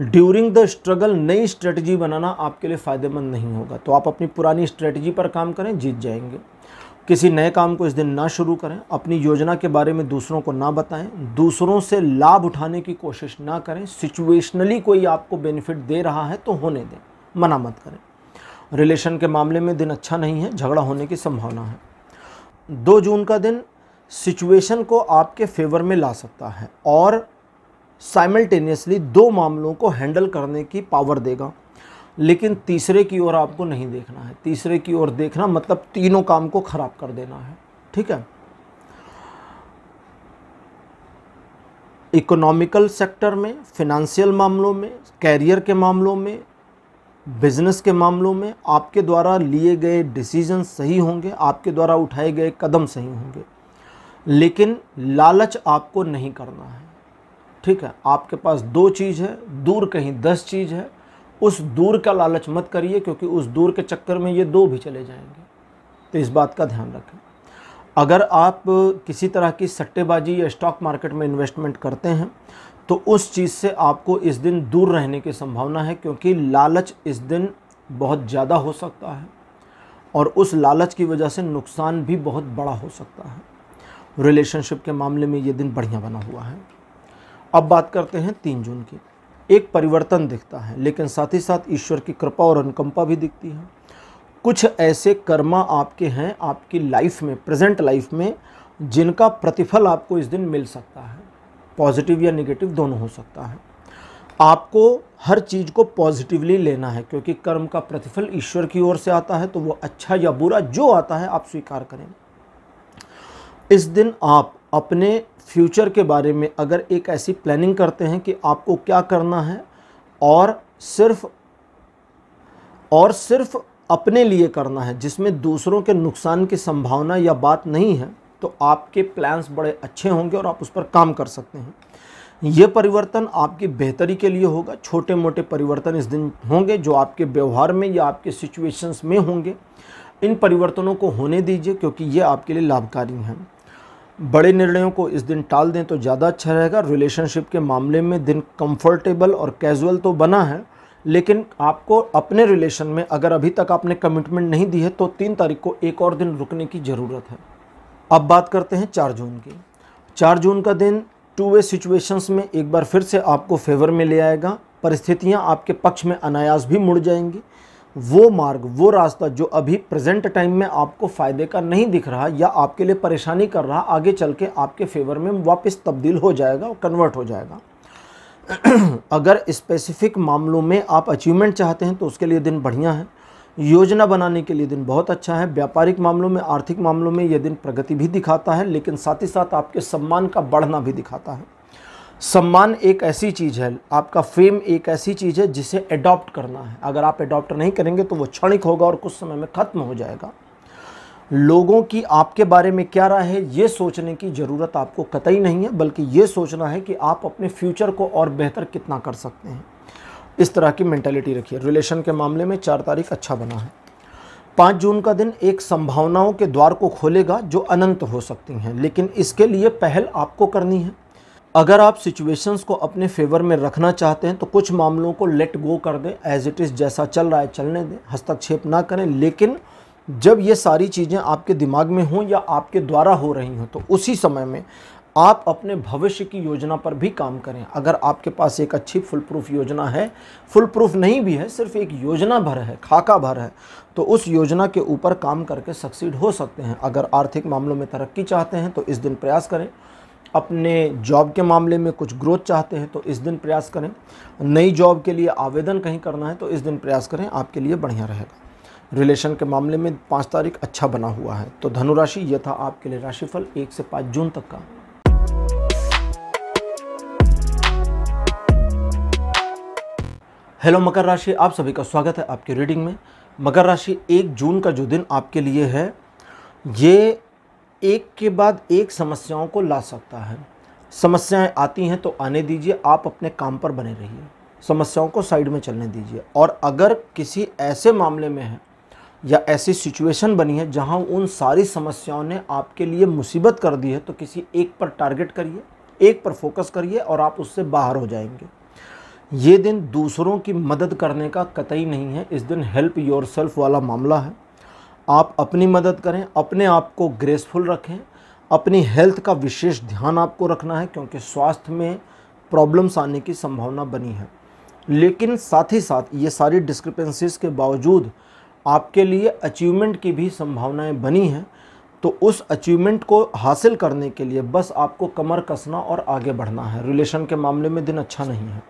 ड्यूरिंग द स्ट्रगल नई स्ट्रेटजी बनाना आपके लिए फ़ायदेमंद नहीं होगा तो आप अपनी पुरानी स्ट्रेटजी पर काम करें जीत जाएंगे किसी नए काम को इस दिन ना शुरू करें अपनी योजना के बारे में दूसरों को ना बताएं दूसरों से लाभ उठाने की कोशिश ना करें सिचुएशनली कोई आपको बेनिफिट दे रहा है तो होने दें मना मत करें रिलेशन के मामले में दिन अच्छा नहीं है झगड़ा होने की संभावना है दो जून का दिन सिचुएशन को आपके फेवर में ला सकता है और साइमल्टेनियसली दो मामलों को हैंडल करने की पावर देगा लेकिन तीसरे की ओर आपको नहीं देखना है तीसरे की ओर देखना मतलब तीनों काम को खराब कर देना है ठीक है इकोनॉमिकल सेक्टर में फिनंशियल मामलों में कैरियर के मामलों में बिजनेस के मामलों में आपके द्वारा लिए गए डिसीजन सही होंगे आपके द्वारा उठाए गए कदम सही होंगे लेकिन लालच आपको नहीं करना है ठीक है आपके पास दो चीज़ है दूर कहीं दस चीज़ है उस दूर का लालच मत करिए क्योंकि उस दूर के चक्कर में ये दो भी चले जाएंगे तो इस बात का ध्यान रखें अगर आप किसी तरह की सट्टेबाजी या स्टॉक मार्केट में इन्वेस्टमेंट करते हैं तो उस चीज़ से आपको इस दिन दूर रहने की संभावना है क्योंकि लालच इस दिन बहुत ज़्यादा हो सकता है और उस लालच की वजह से नुकसान भी बहुत बड़ा हो सकता है रिलेशनशिप के मामले में ये दिन बढ़िया बना हुआ है अब बात करते हैं तीन जून की एक परिवर्तन दिखता है लेकिन साथ ही साथ ईश्वर की कृपा और अनुकंपा भी दिखती है कुछ ऐसे कर्मा आपके हैं आपकी लाइफ में प्रेजेंट लाइफ में जिनका प्रतिफल आपको इस दिन मिल सकता है पॉजिटिव या निगेटिव दोनों हो सकता है आपको हर चीज़ को पॉजिटिवली लेना है क्योंकि कर्म का प्रतिफल ईश्वर की ओर से आता है तो वो अच्छा या बुरा जो आता है आप स्वीकार करें इस दिन आप अपने फ्यूचर के बारे में अगर एक ऐसी प्लानिंग करते हैं कि आपको क्या करना है और सिर्फ और सिर्फ अपने लिए करना है जिसमें दूसरों के नुकसान की संभावना या बात नहीं है तो आपके प्लान्स बड़े अच्छे होंगे और आप उस पर काम कर सकते हैं ये परिवर्तन आपकी बेहतरी के लिए होगा छोटे मोटे परिवर्तन इस दिन होंगे जो आपके व्यवहार में या आपके सिचुएशंस में होंगे इन परिवर्तनों को होने दीजिए क्योंकि ये आपके लिए लाभकारी हैं बड़े निर्णयों को इस दिन टाल दें तो ज़्यादा अच्छा रहेगा रिलेशनशिप के मामले में दिन कम्फर्टेबल और कैजुअल तो बना है लेकिन आपको अपने रिलेशन में अगर अभी तक आपने कमिटमेंट नहीं दी है तो तीन तारीख को एक और दिन रुकने की ज़रूरत है अब बात करते हैं चार जून की चार जून का दिन टू वे सिचुएशंस में एक बार फिर से आपको फेवर में ले आएगा परिस्थितियां आपके पक्ष में अनायास भी मुड़ जाएंगी वो मार्ग वो रास्ता जो अभी प्रेजेंट टाइम में आपको फ़ायदे का नहीं दिख रहा या आपके लिए परेशानी कर रहा आगे चल के आपके फेवर में वापस तब्दील हो जाएगा और कन्वर्ट हो जाएगा अगर स्पेसिफिक मामलों में आप अचीवमेंट चाहते हैं तो उसके लिए दिन बढ़िया है योजना बनाने के लिए दिन बहुत अच्छा है व्यापारिक मामलों में आर्थिक मामलों में यह दिन प्रगति भी दिखाता है लेकिन साथ ही साथ आपके सम्मान का बढ़ना भी दिखाता है सम्मान एक ऐसी चीज़ है आपका फेम एक ऐसी चीज़ है जिसे एडॉप्ट करना है अगर आप एडॉप्ट नहीं करेंगे तो वो क्षणिक होगा और कुछ समय में ख़त्म हो जाएगा लोगों की आपके बारे में क्या राय है ये सोचने की ज़रूरत आपको कतई नहीं है बल्कि ये सोचना है कि आप अपने फ्यूचर को और बेहतर कितना कर सकते हैं इस तरह की मैंटेलिटी रखिए रिलेशन के मामले में चार तारीख अच्छा बना है पाँच जून का दिन एक संभावनाओं के द्वार को खोलेगा जो अनंत हो सकती हैं लेकिन इसके लिए पहल आपको करनी है अगर आप सिचुएशंस को अपने फेवर में रखना चाहते हैं तो कुछ मामलों को लेट गो कर दें एज इट इज़ जैसा चल रहा है चलने दें हस्तक्षेप ना करें लेकिन जब ये सारी चीज़ें आपके दिमाग में हों या आपके द्वारा हो रही हों तो उसी समय में आप अपने भविष्य की योजना पर भी काम करें अगर आपके पास एक अच्छी फुल प्रूफ योजना है फुल प्रूफ नहीं भी है सिर्फ एक योजना भर है खाका भर है तो उस योजना के ऊपर काम करके सक्सीड हो सकते हैं अगर आर्थिक मामलों में तरक्की चाहते हैं तो इस दिन प्रयास करें अपने जॉब के मामले में कुछ ग्रोथ चाहते हैं तो इस दिन प्रयास करें नई जॉब के लिए आवेदन कहीं करना है तो इस दिन प्रयास करें आपके लिए बढ़िया रहेगा रिलेशन के मामले में पाँच तारीख अच्छा बना हुआ है तो धनुराशि यह था आपके लिए राशिफल एक से पाँच जून तक का हेलो मकर राशि आप सभी का स्वागत है आपकी रीडिंग में मकर राशि एक जून का जो दिन आपके लिए है ये एक के बाद एक समस्याओं को ला सकता है समस्याएं आती हैं तो आने दीजिए आप अपने काम पर बने रहिए समस्याओं को साइड में चलने दीजिए और अगर किसी ऐसे मामले में है या ऐसी सिचुएशन बनी है जहां उन सारी समस्याओं ने आपके लिए मुसीबत कर दी है तो किसी एक पर टारगेट करिए एक पर फोकस करिए और आप उससे बाहर हो जाएंगे ये दिन दूसरों की मदद करने का कतई नहीं है इस दिन हेल्प योर सेल्फ वाला मामला है आप अपनी मदद करें अपने आप को ग्रेसफुल रखें अपनी हेल्थ का विशेष ध्यान आपको रखना है क्योंकि स्वास्थ्य में प्रॉब्लम्स आने की संभावना बनी है लेकिन साथ ही साथ ये सारी डिस्क्रिपेंसीज के बावजूद आपके लिए अचीवमेंट की भी संभावनाएं बनी हैं तो उस अचीवमेंट को हासिल करने के लिए बस आपको कमर कसना और आगे बढ़ना है रिलेशन के मामले में दिन अच्छा नहीं है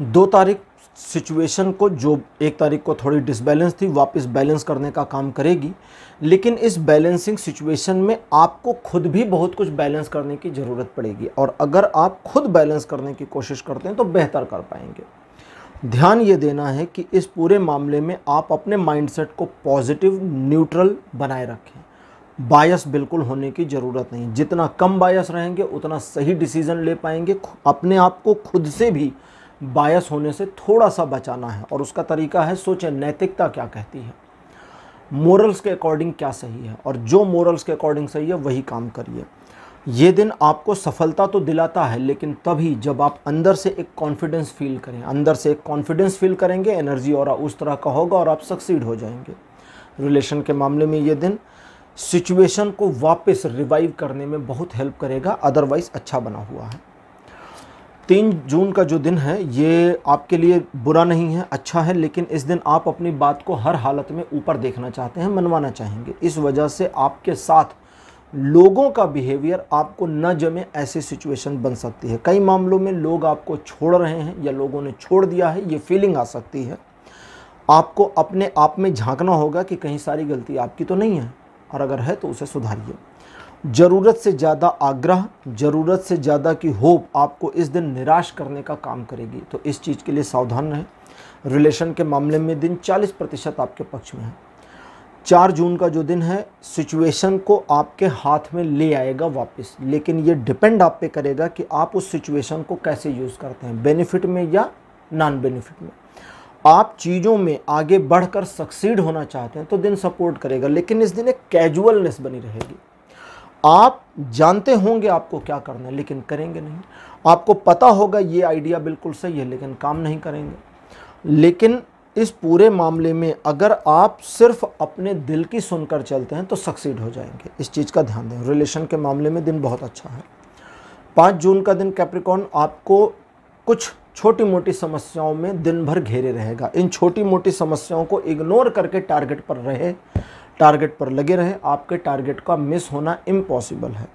दो तारीख सिचुएशन को जो एक तारीख को थोड़ी डिसबैलेंस थी वापस बैलेंस करने का काम करेगी लेकिन इस बैलेंसिंग सिचुएशन में आपको खुद भी बहुत कुछ बैलेंस करने की ज़रूरत पड़ेगी और अगर आप खुद बैलेंस करने की कोशिश करते हैं तो बेहतर कर पाएंगे ध्यान ये देना है कि इस पूरे मामले में आप अपने माइंडसेट को पॉजिटिव न्यूट्रल बनाए रखें बायस बिल्कुल होने की ज़रूरत नहीं जितना कम बायस रहेंगे उतना सही डिसीज़न ले पाएंगे अपने आप को खुद से भी बायस होने से थोड़ा सा बचाना है और उसका तरीका है सोचें नैतिकता क्या कहती है मोरल्स के अकॉर्डिंग क्या सही है और जो मोरल्स के अकॉर्डिंग सही है वही काम करिए ये दिन आपको सफलता तो दिलाता है लेकिन तभी जब आप अंदर से एक कॉन्फिडेंस फील करें अंदर से एक कॉन्फिडेंस फील करेंगे एनर्जी और उस तरह का होगा और आप सक्सीड हो जाएंगे रिलेशन के मामले में ये दिन सिचुएशन को वापस रिवाइव करने में बहुत हेल्प करेगा अदरवाइज़ अच्छा बना हुआ है तीन जून का जो दिन है ये आपके लिए बुरा नहीं है अच्छा है लेकिन इस दिन आप अपनी बात को हर हालत में ऊपर देखना चाहते हैं मनवाना चाहेंगे इस वजह से आपके साथ लोगों का बिहेवियर आपको न जमे ऐसी सिचुएशन बन सकती है कई मामलों में लोग आपको छोड़ रहे हैं या लोगों ने छोड़ दिया है ये फीलिंग आ सकती है आपको अपने आप में झांकना होगा कि कहीं सारी गलती आपकी तो नहीं है और अगर है तो उसे सुधारिए ज़रूरत से ज़्यादा आग्रह ज़रूरत से ज़्यादा की होप आपको इस दिन निराश करने का काम करेगी तो इस चीज़ के लिए सावधान रहें रिलेशन के मामले में दिन 40 प्रतिशत आपके पक्ष में है चार जून का जो दिन है सिचुएशन को आपके हाथ में ले आएगा वापस लेकिन ये डिपेंड आप पे करेगा कि आप उस सिचुएशन को कैसे यूज़ करते हैं बेनिफिट में या नॉन बेनिफिट में आप चीज़ों में आगे बढ़कर सक्सीड होना चाहते हैं तो दिन सपोर्ट करेगा लेकिन इस दिन एक कैजुअलनेस बनी रहेगी आप जानते होंगे आपको क्या करना है लेकिन करेंगे नहीं आपको पता होगा ये आइडिया बिल्कुल सही है लेकिन काम नहीं करेंगे लेकिन इस पूरे मामले में अगर आप सिर्फ अपने दिल की सुनकर चलते हैं तो सक्सीड हो जाएंगे इस चीज़ का ध्यान दें रिलेशन के मामले में दिन बहुत अच्छा है पाँच जून का दिन कैप्रिकॉन आपको कुछ छोटी मोटी समस्याओं में दिन भर घेरे रहेगा इन छोटी मोटी समस्याओं को इग्नोर करके टारगेट पर रहे टारगेट पर लगे रहें आपके टारगेट का मिस होना इम्पॉसिबल है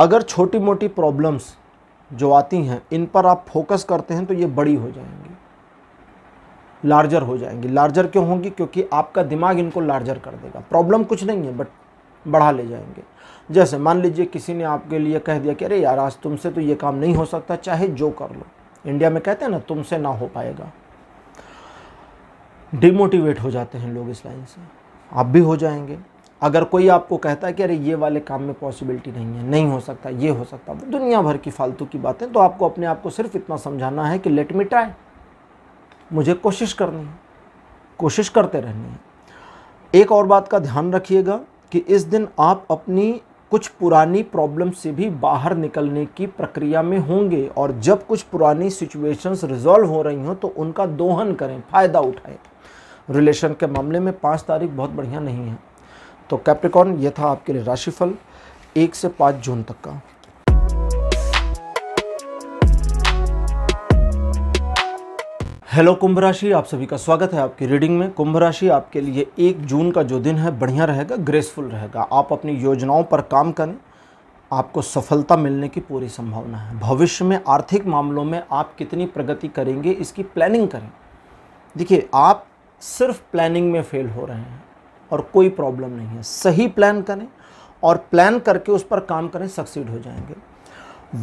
अगर छोटी मोटी प्रॉब्लम्स जो आती हैं इन पर आप फोकस करते हैं तो ये बड़ी हो जाएंगी लार्जर हो जाएंगी लार्जर क्यों होंगी क्योंकि आपका दिमाग इनको लार्जर कर देगा प्रॉब्लम कुछ नहीं है बट बढ़ा ले जाएंगे जैसे मान लीजिए किसी ने आपके लिए कह दिया कि अरे यार आज तुमसे तो ये काम नहीं हो सकता चाहे जो कर लो इंडिया में कहते हैं ना तुमसे ना हो पाएगा डिमोटिवेट हो जाते हैं लोग इस लाइन से आप भी हो जाएंगे अगर कोई आपको कहता है कि अरे ये वाले काम में पॉसिबिलिटी नहीं है नहीं हो सकता ये हो सकता वो दुनिया भर की फालतू की बातें तो आपको अपने आप को सिर्फ इतना समझाना है कि लेट मी ट्राई मुझे कोशिश करनी है कोशिश करते रहनी है एक और बात का ध्यान रखिएगा कि इस दिन आप अपनी कुछ पुरानी प्रॉब्लम से भी बाहर निकलने की प्रक्रिया में होंगे और जब कुछ पुरानी सिचुएशंस रिजॉल्व हो रही हों तो उनका दोहन करें फ़ायदा उठाएं रिलेशन के मामले में पाँच तारीख बहुत बढ़िया नहीं है तो कैप्टिकॉन ये था आपके लिए राशिफल एक से पाँच जून तक का हेलो कुंभ राशि आप सभी का स्वागत है आपकी रीडिंग में कुंभ राशि आपके लिए एक जून का जो दिन है बढ़िया रहेगा ग्रेसफुल रहेगा आप अपनी योजनाओं पर काम करें आपको सफलता मिलने की पूरी संभावना है भविष्य में आर्थिक मामलों में आप कितनी प्रगति करेंगे इसकी प्लानिंग करें देखिए आप सिर्फ प्लानिंग में फेल हो रहे हैं और कोई प्रॉब्लम नहीं है सही प्लान करें और प्लान करके उस पर काम करें सक्सीड हो जाएंगे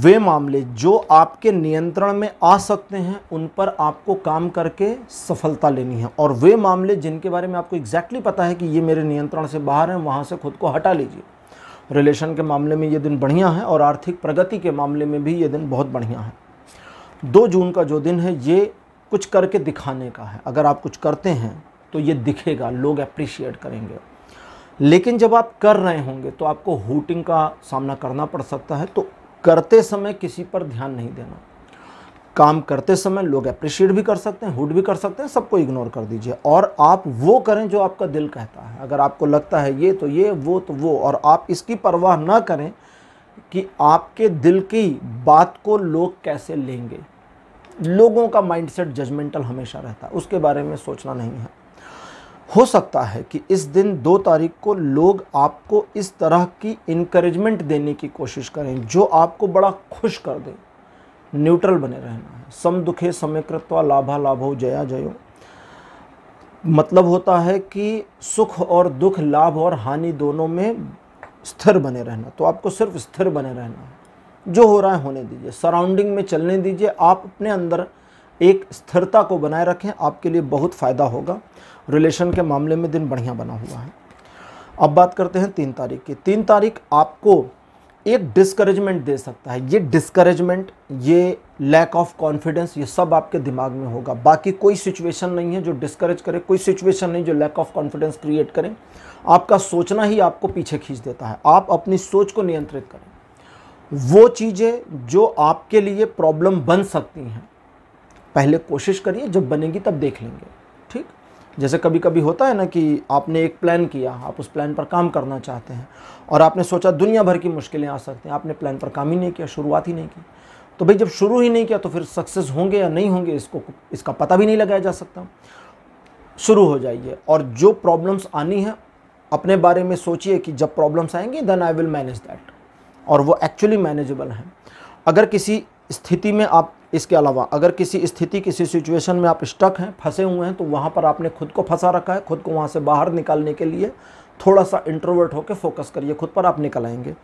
वे मामले जो आपके नियंत्रण में आ सकते हैं उन पर आपको काम करके सफलता लेनी है और वे मामले जिनके बारे में आपको एग्जैक्टली exactly पता है कि ये मेरे नियंत्रण से बाहर हैं वहाँ से खुद को हटा लीजिए रिलेशन के मामले में ये दिन बढ़िया है और आर्थिक प्रगति के मामले में भी ये दिन बहुत बढ़िया है दो जून का जो दिन है ये कुछ करके दिखाने का है अगर आप कुछ करते हैं तो ये दिखेगा लोग अप्रिशिएट करेंगे लेकिन जब आप कर रहे होंगे तो आपको हूटिंग का सामना करना पड़ सकता है तो करते समय किसी पर ध्यान नहीं देना काम करते समय लोग अप्रिशिएट भी कर सकते हैं हुट भी कर सकते हैं सबको इग्नोर कर दीजिए और आप वो करें जो आपका दिल कहता है अगर आपको लगता है ये तो ये वो तो वो और आप इसकी परवाह ना करें कि आपके दिल की बात को लोग कैसे लेंगे लोगों का माइंडसेट जजमेंटल हमेशा रहता है उसके बारे में सोचना नहीं है हो सकता है कि इस दिन दो तारीख को लोग आपको इस तरह की इनक्रेजमेंट देने की कोशिश करें जो आपको बड़ा खुश कर दे न्यूट्रल बने रहना है सम दुखे समय कृत्वा लाभा लाभो जया जयो मतलब होता है कि सुख और दुख लाभ और हानि दोनों में स्थिर बने रहना तो आपको सिर्फ स्थिर बने रहना है जो हो रहा है होने दीजिए सराउंडिंग में चलने दीजिए आप अपने अंदर एक स्थिरता को बनाए रखें आपके लिए बहुत फ़ायदा होगा रिलेशन के मामले में दिन बढ़िया बना हुआ है अब बात करते हैं तीन तारीख की तीन तारीख आपको एक डिस्करेजमेंट दे सकता है ये डिस्करेजमेंट ये लैक ऑफ कॉन्फिडेंस ये सब आपके दिमाग में होगा बाकी कोई सिचुएशन नहीं है जो डिस्करेज करे कोई सिचुएशन नहीं जो लैक ऑफ कॉन्फिडेंस क्रिएट करें आपका सोचना ही आपको पीछे खींच देता है आप अपनी सोच को नियंत्रित करें वो चीज़ें जो आपके लिए प्रॉब्लम बन सकती हैं पहले कोशिश करिए जब बनेगी तब देख लेंगे ठीक जैसे कभी कभी होता है ना कि आपने एक प्लान किया आप उस प्लान पर काम करना चाहते हैं और आपने सोचा दुनिया भर की मुश्किलें आ सकती हैं आपने प्लान पर काम ही नहीं किया शुरुआत ही नहीं की तो भाई जब शुरू ही नहीं किया तो फिर सक्सेस होंगे या नहीं होंगे इसको इसका पता भी नहीं लगाया जा सकता शुरू हो जाइए और जो प्रॉब्लम्स आनी है अपने बारे में सोचिए कि जब प्रॉब्लम्स आएंगी then I will manage that और वो एक्चुअली मैनेजेबल हैं अगर किसी स्थिति में आप इसके अलावा अगर किसी स्थिति किसी सिचुएशन में आप स्टक हैं फंसे हुए हैं तो वहाँ पर आपने खुद को फंसा रखा है खुद को वहाँ से बाहर निकालने के लिए थोड़ा सा इंट्रोवर्ट होकर फोकस करिए खुद पर आप निकल आएंगे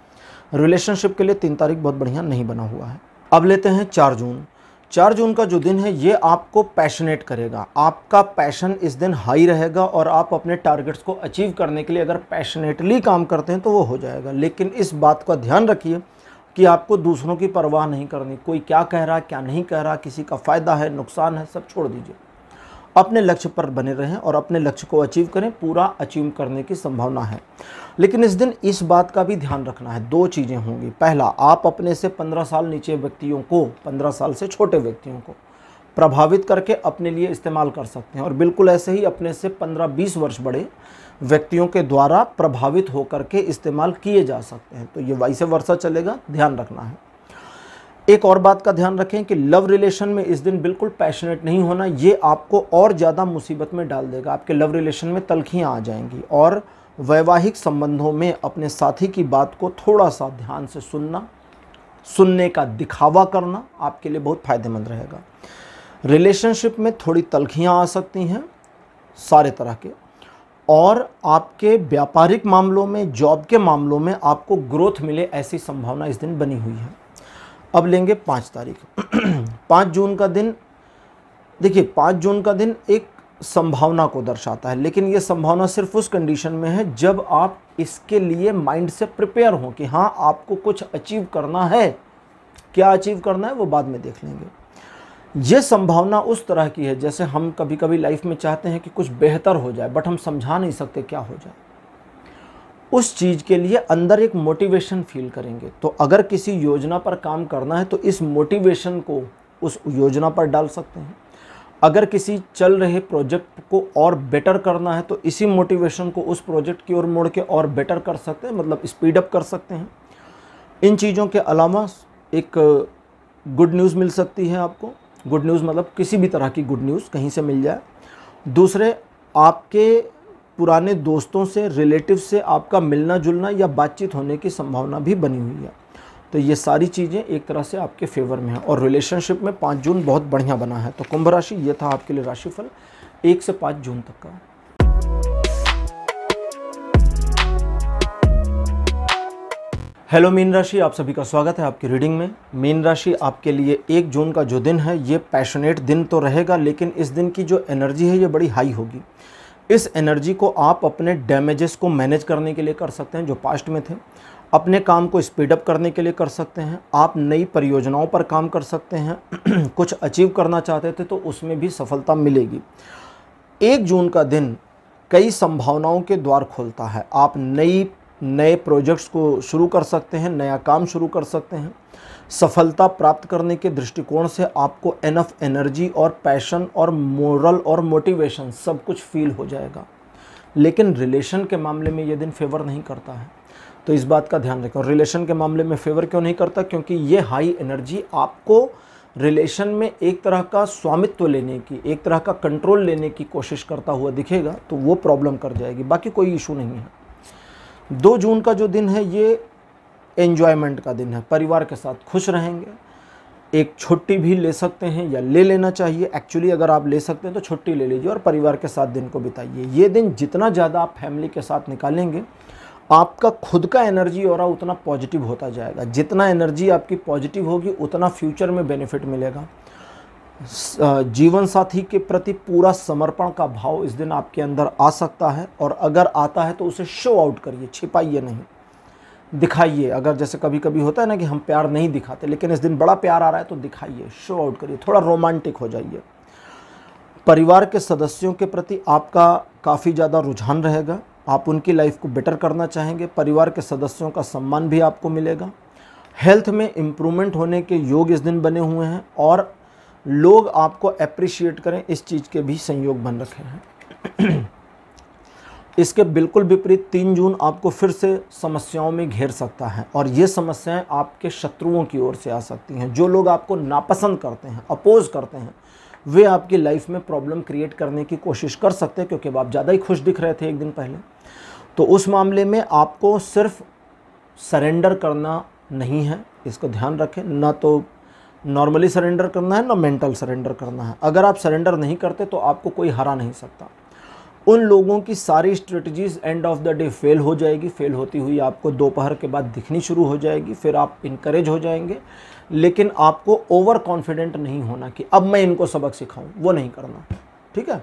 रिलेशनशिप के लिए तीन तारीख बहुत बढ़िया नहीं बना हुआ है अब लेते हैं चार जून चार जून का जो दिन है ये आपको पैशनेट करेगा आपका पैशन इस दिन हाई रहेगा और आप अपने टारगेट्स को अचीव करने के लिए अगर पैशनेटली काम करते हैं तो वो हो जाएगा लेकिन इस बात का ध्यान रखिए कि आपको दूसरों की परवाह नहीं करनी कोई क्या कह रहा क्या नहीं कह रहा किसी का फ़ायदा है नुकसान है सब छोड़ दीजिए अपने लक्ष्य पर बने रहें और अपने लक्ष्य को अचीव करें पूरा अचीव करने की संभावना है लेकिन इस दिन इस बात का भी ध्यान रखना है दो चीज़ें होंगी पहला आप अपने से पंद्रह साल नीचे व्यक्तियों को पंद्रह साल से छोटे व्यक्तियों को प्रभावित करके अपने लिए इस्तेमाल कर सकते हैं और बिल्कुल ऐसे ही अपने से पंद्रह बीस वर्ष बड़े व्यक्तियों के द्वारा प्रभावित होकर के इस्तेमाल किए जा सकते हैं तो ये वाइस वर्षा चलेगा ध्यान रखना है एक और बात का ध्यान रखें कि लव रिलेशन में इस दिन बिल्कुल पैशनेट नहीं होना ये आपको और ज़्यादा मुसीबत में डाल देगा आपके लव रिलेशन में तलखियाँ आ जाएंगी और वैवाहिक संबंधों में अपने साथी की बात को थोड़ा सा ध्यान से सुनना सुनने का दिखावा करना आपके लिए बहुत फ़ायदेमंद रहेगा रिलेशनशिप में थोड़ी तलखियाँ आ सकती हैं सारे तरह के और आपके व्यापारिक मामलों में जॉब के मामलों में आपको ग्रोथ मिले ऐसी संभावना इस दिन बनी हुई है अब लेंगे पाँच तारीख पाँच जून का दिन देखिए पाँच जून का दिन एक संभावना को दर्शाता है लेकिन ये संभावना सिर्फ उस कंडीशन में है जब आप इसके लिए माइंड से प्रिपेयर हों कि हाँ आपको कुछ अचीव करना है क्या अचीव करना है वो बाद में देख लेंगे ये संभावना उस तरह की है जैसे हम कभी कभी लाइफ में चाहते हैं कि कुछ बेहतर हो जाए बट हम समझा नहीं सकते क्या हो जाए उस चीज़ के लिए अंदर एक मोटिवेशन फील करेंगे तो अगर किसी योजना पर काम करना है तो इस मोटिवेशन को उस योजना पर डाल सकते हैं अगर किसी चल रहे प्रोजेक्ट को और बेटर करना है तो इसी मोटिवेशन को उस प्रोजेक्ट की ओर मोड़ के और बेटर कर सकते हैं मतलब स्पीड अप कर सकते हैं इन चीज़ों के अलावा एक गुड न्यूज़ मिल सकती है आपको गुड न्यूज़ मतलब किसी भी तरह की गुड न्यूज़ कहीं से मिल जाए दूसरे आपके पुराने दोस्तों से रिलेटिव से आपका मिलना जुलना या बातचीत होने की संभावना भी बनी हुई है तो ये सारी चीज़ें एक तरह से आपके फेवर में है और रिलेशनशिप में पाँच जून बहुत बढ़िया बना है तो कुंभ राशि ये था आपके लिए राशिफल एक से पाँच जून तक का हेलो मीन राशि आप सभी का स्वागत है आपकी रीडिंग में मीन राशि आपके लिए एक जून का जो दिन है ये पैशनेट दिन तो रहेगा लेकिन इस दिन की जो एनर्जी है ये बड़ी हाई होगी इस एनर्जी को आप अपने डैमेजेस को मैनेज करने के लिए कर सकते हैं जो पास्ट में थे अपने काम को स्पीड अप करने के लिए कर सकते हैं आप नई परियोजनाओं पर काम कर सकते हैं कुछ अचीव करना चाहते थे तो उसमें भी सफलता मिलेगी एक जून का दिन कई संभावनाओं के द्वार खोलता है आप नई नए प्रोजेक्ट्स को शुरू कर सकते हैं नया काम शुरू कर सकते हैं सफलता प्राप्त करने के दृष्टिकोण से आपको एनफ एनर्जी और पैशन और मोरल और मोटिवेशन सब कुछ फील हो जाएगा लेकिन रिलेशन के मामले में ये दिन फेवर नहीं करता है तो इस बात का ध्यान रखें और रिलेशन के मामले में फेवर क्यों नहीं करता क्योंकि ये हाई एनर्जी आपको रिलेशन में एक तरह का स्वामित्व लेने की एक तरह का कंट्रोल लेने की कोशिश करता हुआ दिखेगा तो वो प्रॉब्लम कर जाएगी बाकी कोई इशू नहीं है दो जून का जो दिन है ये एन्जॉयमेंट का दिन है परिवार के साथ खुश रहेंगे एक छुट्टी भी ले सकते हैं या ले लेना चाहिए एक्चुअली अगर आप ले सकते हैं तो छुट्टी ले लीजिए और परिवार के साथ दिन को बिताइए ये दिन जितना ज़्यादा आप फैमिली के साथ निकालेंगे आपका खुद का एनर्जी और उतना पॉजिटिव होता जाएगा जितना एनर्जी आपकी पॉजिटिव होगी उतना फ्यूचर में बेनिफिट मिलेगा जीवन साथी के प्रति पूरा समर्पण का भाव इस दिन आपके अंदर आ सकता है और अगर आता है तो उसे शो आउट करिए छिपाइए नहीं दिखाइए अगर जैसे कभी कभी होता है ना कि हम प्यार नहीं दिखाते लेकिन इस दिन बड़ा प्यार आ रहा है तो दिखाइए शो आउट करिए थोड़ा रोमांटिक हो जाइए परिवार के सदस्यों के प्रति आपका काफ़ी ज़्यादा रुझान रहेगा आप उनकी लाइफ को बेटर करना चाहेंगे परिवार के सदस्यों का सम्मान भी आपको मिलेगा हेल्थ में इम्प्रूवमेंट होने के योग इस दिन बने हुए हैं और लोग आपको अप्रिशिएट करें इस चीज़ के भी संयोग बन रखे हैं इसके बिल्कुल विपरीत तीन जून आपको फिर से समस्याओं में घेर सकता है और ये समस्याएं आपके शत्रुओं की ओर से आ सकती हैं जो लोग आपको नापसंद करते हैं अपोज करते हैं वे आपकी लाइफ में प्रॉब्लम क्रिएट करने की कोशिश कर सकते हैं क्योंकि आप ज़्यादा ही खुश दिख रहे थे एक दिन पहले तो उस मामले में आपको सिर्फ सरेंडर करना नहीं है इसको ध्यान रखें ना तो नॉर्मली सरेंडर करना है ना मेंटल सरेंडर करना है अगर आप सरेंडर नहीं करते तो आपको कोई हरा नहीं सकता उन लोगों की सारी strategies end of the day fail हो जाएगी फेल होती हुई आपको दोपहर के बाद दिखनी शुरू हो जाएगी फिर आप इंकरेज हो जाएंगे लेकिन आपको ओवर कॉन्फिडेंट नहीं होना कि अब मैं इनको सबक सिखाऊं वो नहीं करना ठीक है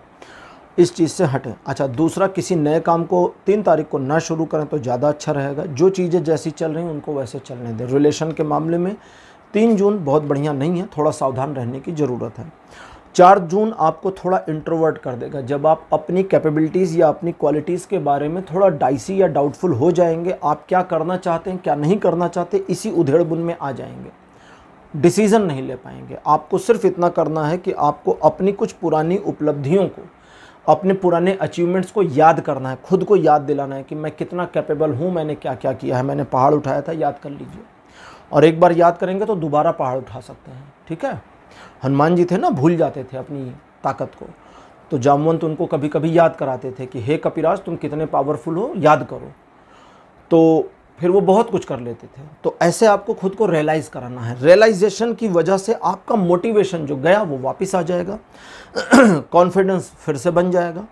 इस चीज़ से हटें अच्छा दूसरा किसी नए काम को तीन तारीख को ना शुरू करें तो ज़्यादा अच्छा रहेगा जो चीज़ें जैसी चल रही हैं उनको वैसे चलने दें रिलेशन के मामले में तीन जून बहुत बढ़िया नहीं है थोड़ा सावधान रहने की ज़रूरत है चार जून आपको थोड़ा इंट्रोवर्ट कर देगा जब आप अपनी कैपेबिलिटीज़ या अपनी क्वालिटीज़ के बारे में थोड़ा डाइसी या डाउटफुल हो जाएंगे आप क्या करना चाहते हैं क्या नहीं करना चाहते इसी उधेड़बुन में आ जाएंगे डिसीज़न नहीं ले पाएंगे आपको सिर्फ इतना करना है कि आपको अपनी कुछ पुरानी उपलब्धियों को अपने पुराने अचीवमेंट्स को याद करना है खुद को याद दिलाना है कि मैं कितना कैपेबल हूँ मैंने क्या क्या किया है मैंने पहाड़ उठाया था याद कर लीजिए और एक बार याद करेंगे तो दोबारा पहाड़ उठा सकते हैं ठीक है हनुमान जी थे ना भूल जाते थे अपनी ताकत को तो जामवंत उनको कभी कभी याद कराते थे कि हे कपिराज तुम कितने पावरफुल हो याद करो तो फिर वो बहुत कुछ कर लेते थे तो ऐसे आपको खुद को रियलाइज़ कराना है रियलाइजेशन की वजह से आपका मोटिवेशन जो गया वो वापस आ जाएगा कॉन्फिडेंस फिर से बन जाएगा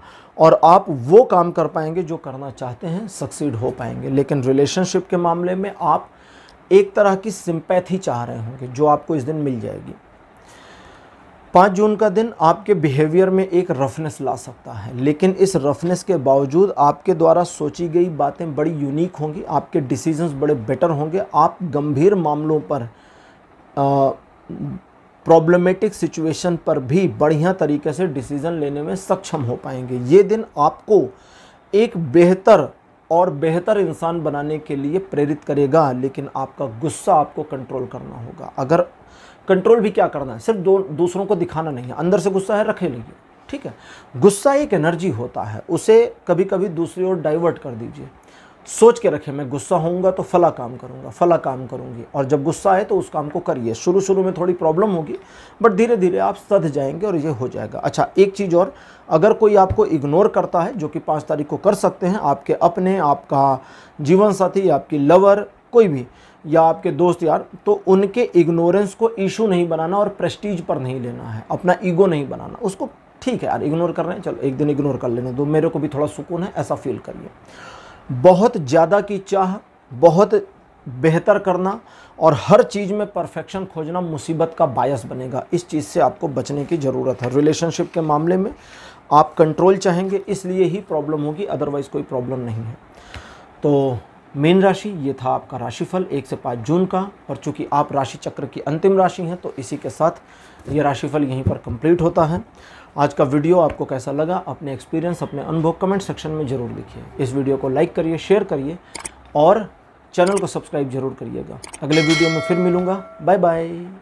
और आप वो काम कर पाएंगे जो करना चाहते हैं सक्सीड हो पाएंगे लेकिन रिलेशनशिप के मामले में आप एक तरह की सिंपैथी चाह रहे होंगे जो आपको इस दिन मिल जाएगी पाँच जून का दिन आपके बिहेवियर में एक रफनेस ला सकता है लेकिन इस रफनेस के बावजूद आपके द्वारा सोची गई बातें बड़ी यूनिक होंगी आपके डिसीजंस बड़े बेटर होंगे आप गंभीर मामलों पर प्रॉब्लमेटिक सिचुएशन पर भी बढ़िया तरीके से डिसीज़न लेने में सक्षम हो पाएंगे ये दिन आपको एक बेहतर और बेहतर इंसान बनाने के लिए प्रेरित करेगा लेकिन आपका गुस्सा आपको कंट्रोल करना होगा अगर कंट्रोल भी क्या करना है सिर्फ दो दूसरों को दिखाना नहीं है अंदर से गुस्सा है रखे लीजिए ठीक है गुस्सा एक एनर्जी होता है उसे कभी कभी दूसरी ओर डाइवर्ट कर दीजिए सोच के रखें मैं गुस्सा होऊंगा तो फला काम करूंगा फला काम करूंगी और जब गुस्सा है तो उस काम को करिए शुरू शुरू में थोड़ी प्रॉब्लम होगी बट धीरे धीरे आप सध जाएंगे और ये हो जाएगा अच्छा एक चीज़ और अगर कोई आपको इग्नोर करता है जो कि पाँच तारीख को कर सकते हैं आपके अपने आपका जीवन साथी आपकी लवर कोई भी या आपके दोस्त यार तो उनके इग्नोरेंस को इशू नहीं बनाना और प्रेस्टीज पर नहीं लेना है अपना ईगो नहीं बनाना उसको ठीक है यार इग्नोर कर रहे हैं चलो एक दिन इग्नोर कर लेने दो मेरे को भी थोड़ा सुकून है ऐसा फील करिए बहुत ज़्यादा की चाह बहुत बेहतर करना और हर चीज़ में परफेक्शन खोजना मुसीबत का बायस बनेगा इस चीज़ से आपको बचने की ज़रूरत है रिलेशनशिप के मामले में आप कंट्रोल चाहेंगे इसलिए ही प्रॉब्लम होगी अदरवाइज़ कोई प्रॉब्लम नहीं है तो मेन राशि ये था आपका राशिफल एक से पाँच जून का और चूंकि आप राशि चक्र की अंतिम राशि हैं तो इसी के साथ ये राशिफल यहीं पर कंप्लीट होता है आज का वीडियो आपको कैसा लगा अपने एक्सपीरियंस अपने अनुभव कमेंट सेक्शन में ज़रूर लिखिए इस वीडियो को लाइक करिए शेयर करिए और चैनल को सब्सक्राइब जरूर करिएगा अगले वीडियो में फिर मिलूँगा बाय बाय